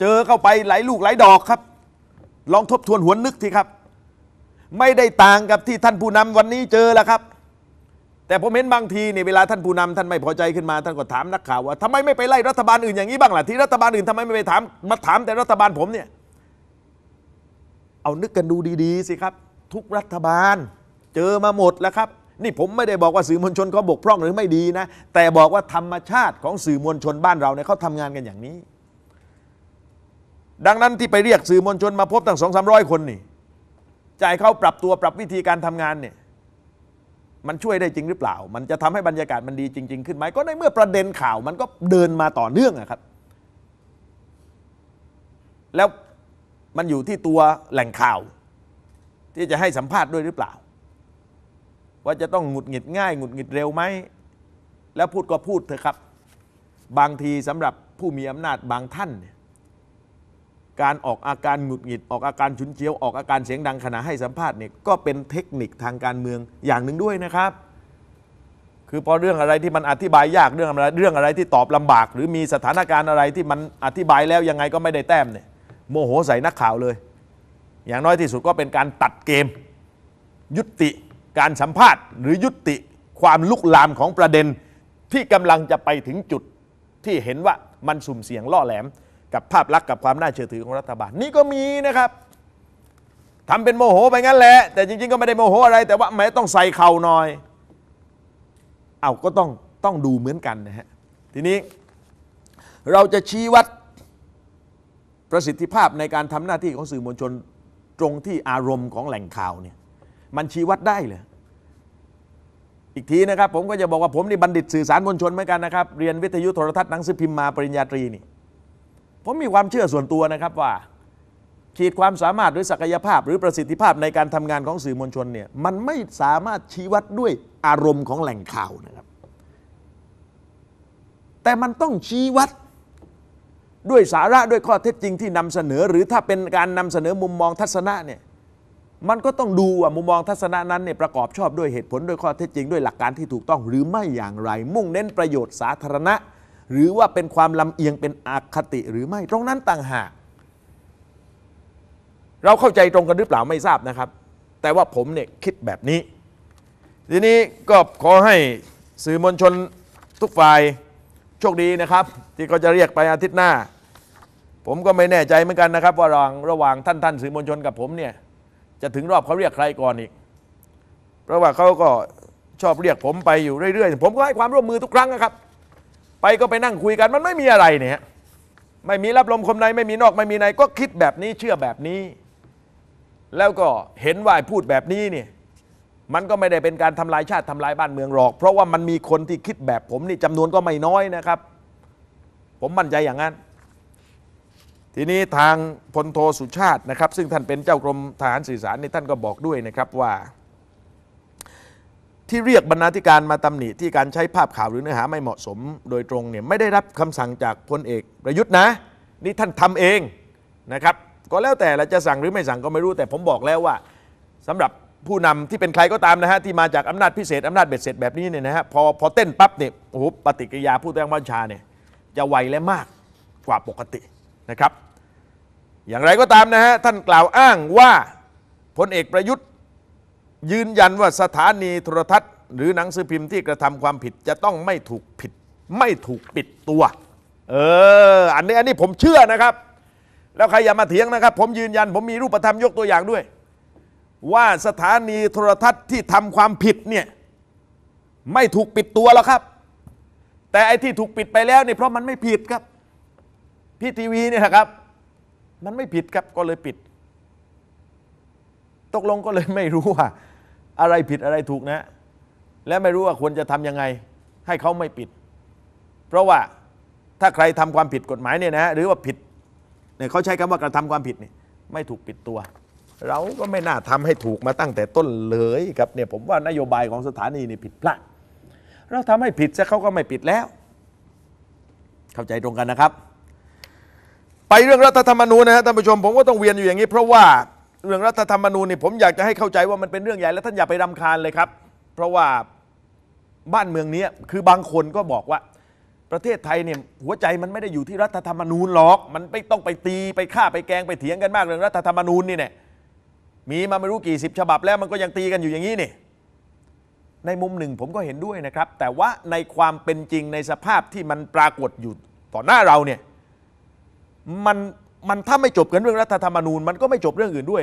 เจอเข้าไปหลายลูกหลายดอกครับ ลองทบทวนหัวนนึกทีครับ ไม่ได้ต่างกับที่ท่านผู้นำวันนี้เจอแล้วครับ แต่ผมเห็นบางที เนี่ยเวลาท่านผู้นำ ท่านไม่พอใจขึ้นมาท่านก็ถามนักข่าวว่าทำไมไม่ไปไล่รัฐบาลอื่นอย่างนี้บ้างล่ะที่รัฐบาลอื่นทำไมไม่ไปถามมาถามแต่รัฐบาลผมเนี่ยเอานึกกันดูดีๆสิครับ ทุกรัฐบาล เจอมาหมดแล้วครับนี่ผมไม่ได้บอกว่าสื่อมวลชนเขาบกพร่องหรือไม่ดีนะแต่บอกว่าธรรมชาติของสื่อมวลชนบ้านเราเนี่ยเขาทำงานกันอย่างนี้ ดังนั้นที่ไปเรียกสื่อมวลชนมาพบตั้งสองสามร้อยคนนี่จ่ายเขาปรับตัวปรับวิธีการทำงานเนี่ยมันช่วยได้จริงหรือเปล่า มันจะทำให้บรรยากาศมันดีจริง ๆ ขึ้นไหมก็ในเมื่อประเด็นข่าวมันก็เดินมาต่อเนื่องอะครับแล้วมันอยู่ที่ตัวแหล่งข่าวที่จะให้สัมภาษณ์ด้วยหรือเปล่าว่าจะต้องหงุดหงิดง่าย หงุดหงิดเร็วไหม แล้วพูดก็พูดเถอะครับบางทีสำหรับผู้มีอำนาจบางท่าน การออกอาการหงุดหงิด ออกอาการฉุนเฉียวออกอาการเสียงดังขณะให้สัมภาษณ์เนี่ยก็เป็นเทคนิคทางการเมืองอย่าง หนึ่งด้วยนะครับ คือพอเรื่องอะไรที่มันอธิบายยากเรื่องอะไรเรื่องอะไรที่ตอบลำบาก หรือมีสถานการณ์อะไรที่มันอธิบายแล้วยังไงก็ไม่ได้แต้มเนี่ยโมโหใส่นักข่าวเลย อย่างน้อยที่สุดก็เป็นการตัดเกมยุติการสัมภาษณ์หรือยุติความลุกลามของประเด็น ที่กำลังจะไปถึงจุดที่เห็นว่ามันสุ่มเสี่ยงล่อแหลม กับภาพลักษณ์กับความน่าเชื่อถือของรัฐบาลนี่ก็มีนะครับทำเป็นโมโหไปงั้นแหละ แต่จริงๆก็ไม่ได้โมโหอะไร แต่ว่าไม่ต้องใส่เข่าหน่อย เอาก็ต้องต้องดูเหมือนกันนะฮะ ทีนี้ เราจะชี้วัดประสิทธิภาพในการทำหน้าที่ของสื่อมวลชนตรงที่อารมณ์ของแหล่งข่าวเนี่ยมันชี้วัดได้เหรออีกทีนะครับผมก็จะบอกว่าผม นี่บัณฑิตสื่อสารมวลชนเหมือนกันนะครับเรียนวิทยุโทรทัศน์หนังสือพิมพ์มาปริญญาตรีนี่ผมมีความเชื่อส่วนตัวนะครับว่าขีดความสามารถหรือศักยภาพ หรือประสิทธิภาพในการทำงานของสื่อมวลชนเนี่ยมันไม่สามารถชี้วัดด้วยอารมณ์ของแหล่งข่าวนะครับแต่มันต้องชี้วัดด้วยสาระด้วยข้อเท็จจริงที่นำเสนอ หรือถ้าเป็นการนำเสนอมุมมองทัศนะเนี่ยมันก็ต้องดูว่ามุมมองทัศนะนั้นเนี่ยประกอบชอบด้วยเหตุผลด้วยข้อเท็จจริงด้วยหลักการที่ถูกต้องหรือไม่อย่างไร มุ่งเน้นประโยชน์สาธารณะ หรือว่าเป็นความลำเอียงเป็นอคติหรือไม่ตรงนั้นต่างหาก เราเข้าใจตรงกันหรือเปล่าไม่ทราบนะครับ แต่ว่าผมเนี่ยคิดแบบนี้ ทีนี้ก็ขอให้สื่อมวลชนทุกฝ่ายโชคดีนะครับ ที่เขาจะเรียกไปอาทิตย์หน้า ผมก็ไม่แน่ใจเหมือนกันนะครับว่าระหว่างระหว่างท่านท่าน สื่อมวลชนกับผมเนี่ยจะถึงรอบเขาเรียกใครก่อนอีก เพราะว่าเขาก็ชอบเรียกผมไปอยู่เรื่อยๆ ผมก็ให้ความร่วมมือทุกครั้งนะครับ ไปก็ไปนั่งคุยกัน มันไม่มีอะไรเนี่ย ไม่มีรับลมคมในไม่มีนอกไม่มีในก็คิดแบบนี้เชื่อแบบนี้ แล้วก็เห็นว่าพูดแบบนี้เนี่ย มันก็ไม่ได้เป็นการทำลายชาติทำลายบ้านเมืองหรอก เพราะว่ามันมีคนที่คิดแบบผมนี่จำนวนก็ไม่น้อยนะครับ ผมมั่นใจอย่างนั้นทีนี้ทางพลโทสุชาตินะครับ ซึ่งท่านเป็นเจ้ากรมฐานสื่อสารในท่านก็บอกด้วยนะครับว่า ที่เรียกบรรณาธิการมาตำหนิที่การใช้ภาพข่าวหรือเนื้อหาไม่เหมาะสม โดยตรงเนี่ยไม่ได้รับคำสั่งจากพลเอกประยุทธ์นะนี่ท่านทำเองนะครับก็แล้วแต่เราจะสั่งหรือไม่สั่งก็ไม่รู้แต่ผมบอกแล้วว่า สำหรับผู้นำที่เป็นใครก็ตามนะฮะที่มาจากอำนาจพิเศษอำนาจเบ็ดเสร็จแบบนี้เนี่ยนะฮะพอพอเต้นปั๊บเนี่ยโอ้โหปฏิกิริยาผู้แทนบัญชาเนี่ยจะไวและมากกว่าปกตินะครับอย่างไรก็ตามนะฮะท่านกล่าวอ้างว่าพลเอกประยุทธ์ ยืนยันว่าสถานีโทรทัศน์ หรือหนังสือพิมพ์ที่กระทำความผิดจะต้องไม่ถูกผิด ไม่ถูกปิดตัว เอออันนี้อันนี้ผมเชื่อนะครับ แล้วใครอย่ามาเถียงนะครับ ผมยืนยันผมมีรูปธรรมยกตัวอย่างด้วย ว่าสถานีโทรทัศน์ที่ทำความผิดเนี่ยไม่ถูกปิดตัวแล้วครับ แต่ไอ้ที่ถูกปิดไปแล้วเนี่ยเพราะมันไม่ผิดครับพี่ทีวีเนี่ยนะครับ มันไม่ผิดครับก็เลยปิด ตกลงก็เลยไม่รู้ว่าอะไรผิดอะไรถูกนะ และไม่รู้ว่าควรจะทำยังไง ให้เขาไม่ปิด เพราะว่าถ้าใครทำความผิดกฎหมายเนี่ยนะ หรือว่าผิดเนี่ยเขาใช้คำว่ากระทำความผิดนี่ ไม่ถูกปิดตัว เราก็ไม่น่าทำให้ถูกมาตั้งแต่ต้นเลยครับเนี่ย ผมว่านโยบายของสถานีนี่ผิดพลาดเราทำให้ผิดซะเขาก็ไม่ปิดแล้ว เข้าใจตรงกันนะครับไปเรื่องรัฐธรรมนูญนะฮะท่านผู้ชม ผมก็ต้องเวียนอยู่อย่างนี้ เพราะว่า เรื่องรัฐธรรมนูญนี่ผมอยากจะให้เข้าใจว่ามันเป็นเรื่องใหญ่และท่านอย่าไปรำคาญเลยครับ เพราะว่าบ้านเมืองนี้คือบางคนก็บอกว่าประเทศไทยเนี่ยหัวใจมันไม่ได้อยู่ที่รัฐธรรมนูญหรอก มันไม่ต้องไปตีไปฆ่าไปแกงไปเถียงกันมาก เรื่องรัฐธรรมนูญนี่เนี่ยมีมาไม่รู้กี่สิบฉบับ แล้วมันก็ยังตีกันอยู่อย่างนี้นี่ในมุมหนึ่งผมก็เห็นด้วยนะครับ แต่ว่าในความเป็นจริงในสภาพที่มันปรากฏอยู่ต่อหน้าเราเนี่ยมันมันถ้าไม่จบกันเรื่องรัฐธรรมนูญมันก็ไม่จบเรื่องอื่นด้วย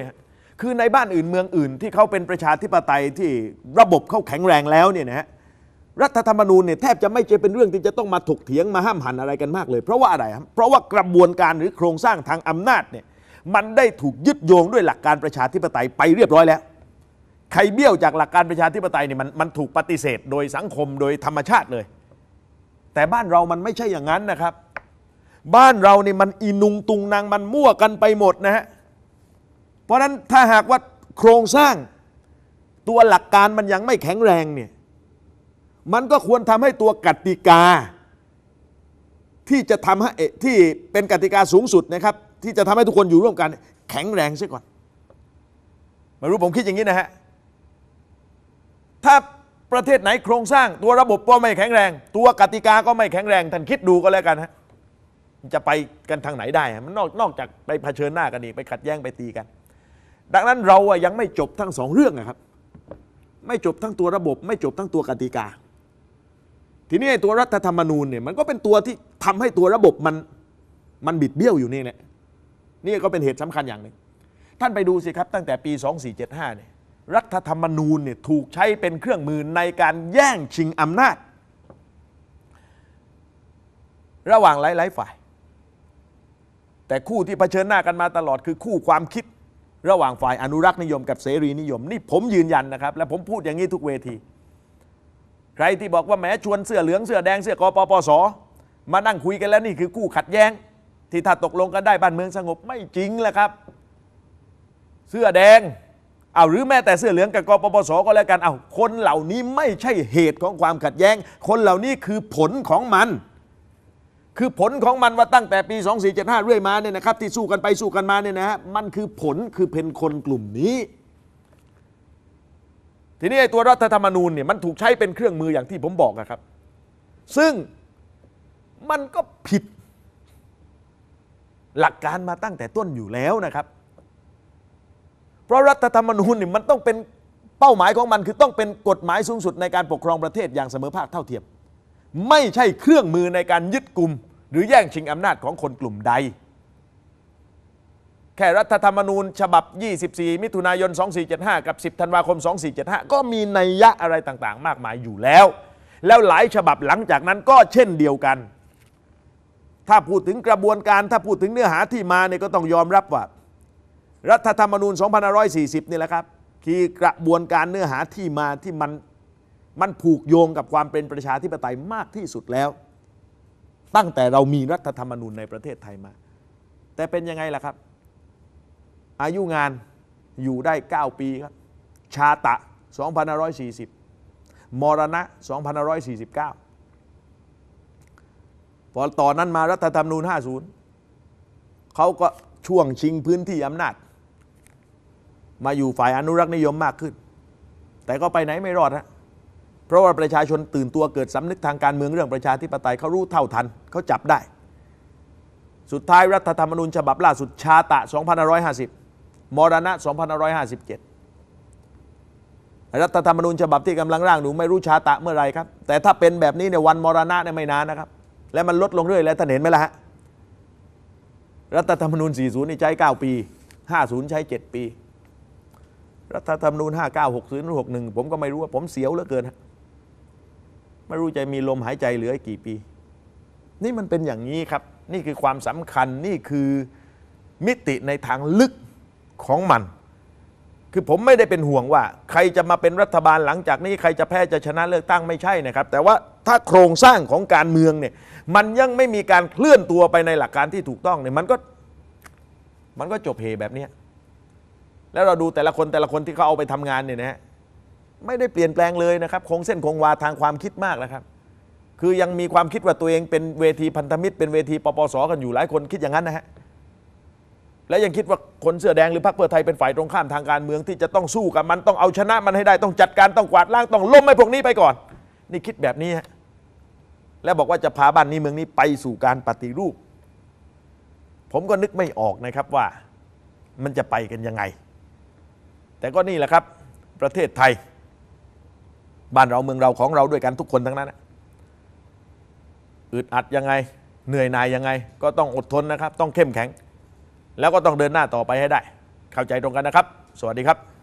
คือในบ้านอื่นเมืองอื่นที่เขาเป็นประชาธิปไตยที่ระบบเขาแข็งแรงแล้วเนี่ยนะฮะรัฐธรรมนูญเนี่ยแทบจะไม่ใช่เป็นเรื่องที่จะต้องมาถกเถียงมาห้ามหันอะไรกันมากเลย เพราะว่าอะไรครับเพราะว่ากระบวนการหรือโครงสร้างทางอำนาจเนี่ยมันได้ถูกยึดโยงด้วยหลักการประชาธิปไตยไปเรียบร้อยแล้ว ใครเบี้ยวจากหลักการประชาธิปไตยเนี่ยมันมันถูกปฏิเสธโดยสังคมโดยธรรมชาติเลย แต่บ้านเรามันไม่ใช่อย่างนั้นนะครับบ้านเราเนี่ยมันอินุงตุงนางมันมั่วกันไปหมดนะฮะ เพราะนั้นถ้าหากว่าโครงสร้าง ตัวหลักการมันยังไม่แข็งแรงเนี่ย มันก็ควรทำให้ตัวกติกา ที่จะทำให้ที่เป็นกติกาสูงสุดนะครับที่จะทำให้ทุกคนอยู่ร่วมกัน แข็งแรงเสียก่อน ไม่รู้ผมคิดอย่างนี้นะฮะ ถ้าประเทศไหนโครงสร้าง ตัวระบบก็ไม่แข็งแรง ตัวกติกาก็ไม่แข็งแรงท่านคิดดูก็แล้วกันฮะจะไปกันทางไหนได้ มันนอกนอกจากไปเผชิญหน้ากันอีก ไปขัดแย้งไปตีกัน ดังนั้นเราอะยังไม่จบทั้งสองเรื่องนะครับ ไม่จบทั้งตัวระบบ ไม่จบทั้งตัวกติกา ทีนี้ตัวรัฐธรรมนูญเนี่ยมันก็เป็นตัวที่ทำให้ตัวระบบมันมันบิดเบี้ยวอยู่นี่แหละ นี่ก็เป็นเหตุสำคัญอย่างหนึ่งท่านไปดูสิครับตั้งแต่ปี 2475เนี่ยรัฐธรรมนูญเนี่ยถูกใช้เป็นเครื่องมือในการแย่งชิงอำนาจ ระหว่างหลายๆฝ่ายแต่คู่ที่เผชิญหน้ากันมาตลอดคือคู่ความคิดระหว่างฝ่ายอนุรักษ์นิยมกับเสรีนิยมนี่ผมยืนยันนะครับ และผมพูดอย่างนี้ทุกเวที ใครที่บอกว่าแม้ชวนเสื้อเหลืองเสื้อแดงเสื้อกปปสมานั่งคุยกันแล้วนี่คือคู่ขัดแย้ง ที่ถ้าตกลงกันได้บ้านเมืองสงบไม่จริงแหละครับ เสื้อแดงเอาหรือแม้แต่เสื้อเหลืองกับกปปสก็แล้วกันเอาคนเหล่านี้ไม่ใช่เหตุของความขัดแย้ง คนเหล่านี้คือผลของมันคือผลของมันว่าตั้งแต่ปี 2475เรื่อยมาเนี่ยนะครับ ที่สู้กันไปสู้กันมาเนี่ยนะฮะมันคือผลคือเป็นคนกลุ่มนี้ทีนี้ไอ้ตัวรัฐธรรมนูญเนี่ยมันถูกใช้เป็นเครื่องมืออย่างที่ผมบอกนะครับซึ่งมันก็ผิดหลักการมาตั้งแต่ต้นอยู่แล้วนะครับ เพราะรัฐธรรมนูญเนี่ยมันต้องเป็นเป้าหมายของมันคือต้องเป็นกฎหมายสูงสุด ในการปกครองประเทศอย่างเสมอภาคเท่าเทียมไม่ใช่เครื่องมือในการยึดกลุ่มหรือแย่งชิงอำนาจของคนกลุ่มใด แค่รัฐธรรมนูญ ฉบับ 24 มิถุนายน 2475 กับ 10 ธันวาคม 2475 ก็มีนัยยะอะไรต่างๆ มากมายอยู่แล้ว แล้วหลายฉบับหลังจากนั้นก็เช่นเดียวกัน ถ้าพูดถึงกระบวนการ ถ้าพูดถึงเนื้อหาที่มาเนี่ยก็ต้องยอมรับว่า รัฐธรรมนูญ 2540 นี่แหละครับ คือกระบวนการเนื้อหาที่มาที่มันมันผูกโยงกับความเป็นประชาธิปไตยมากที่สุดแล้วตั้งแต่เรามีรัฐธรรมนูญในประเทศไทยมา แต่เป็นยังไงล่ะครับ อายุงานอยู่ได้ 9 ปีครับ ชาตะ2540 มรณะ2549 พอต่อนนั้นมารัฐธรรมนูญ50 เขาก็ช่วงชิงพื้นที่อำนาจ มาอยู่ฝ่ายอนุรักษ์นิยมมากขึ้น แต่ก็ไปไหนไม่รอดฮนะเพราะว่าประชาชนตื่นตัวเกิดสำนึกทางการเมืองเรื่องประชาธิปไตยเขารู้เท่าทันเขาจับได้ สุดท้ายรัฐธรรมนูญฉบับล่าสุดชาตะ2550 มรณะ2557 รัฐธรรมนูญฉบับที่กำลังร่างหนูไม่รู้ชาตะเมื่อไรครับ แต่ถ้าเป็นแบบนี้ในวันมรณะเนี่ยไม่นานนะครับและมันลดลงเรื่อยแล้วท่านเห็นไหมล่ะฮะรัฐธรรมนูญ 40นี่ใช้ 9 ปี 50 ใช้ 7 ปีรัฐธรรมนูญ 59 60 61 ผมก็ไม่รู้ว่าผมเสียวเหลือเกินไม่รู้จะมีลมหายใจเหลือกี่ปี นี่มันเป็นอย่างนี้ครับ นี่คือความสำคัญ นี่คือมิติในทางลึกของมัน คือผมไม่ได้เป็นห่วงว่า ใครจะมาเป็นรัฐบาลหลังจากนี้ ใครจะแพ้จะชนะเลือกตั้งไม่ใช่นะครับ แต่ว่าถ้าโครงสร้างของการเมืองเนี่ย มันยังไม่มีการเคลื่อนตัวไปในหลักการที่ถูกต้องเนี่ย มันก็ มันก็จบเหแบบนี้แล้วเราดูแต่ละคนแต่ละคนที่เขาเอาไปทำงานเนี่ยนะฮะไม่ได้เปลี่ยนแปลงเลยนะครับ คงเส้นคงวาทางความคิดมากนะครับ คือยังมีความคิดว่าตัวเองเป็นเวทีพันธมิตร เป็นเวทีปปสกันอยู่หลายคนคิดอย่างนั้นนะฮะ และยังคิดว่าคนเสื้อแดงหรือพรรคเพื่อไทยเป็นฝ่ายตรงข้ามทางการเมืองที่จะต้องสู้กับมันต้องเอาชนะมันให้ได้ต้องจัดการต้องกวาดล้างต้องล้มไอ้พวกนี้ไปก่อน นี่คิดแบบนี้ฮะ แล้วบอกว่าจะพาบ้านนี้เมืองนี้ไปสู่การปฏิรูป ผมก็นึกไม่ออกนะครับว่ามันจะไปกันยังไง แต่ก็นี่แหละครับ ประเทศไทยบ้านเราเมืองเราของเราด้วยกันทุกคนทั้งนั้นอึดอัดยังไง เหนื่อยหน่ายยังไง ก็ต้องอดทนนะครับ ต้องเข้มแข็ง แล้วก็ต้องเดินหน้าต่อไปให้ได้ เข้าใจตรงกันนะครับ สวัสดีครับ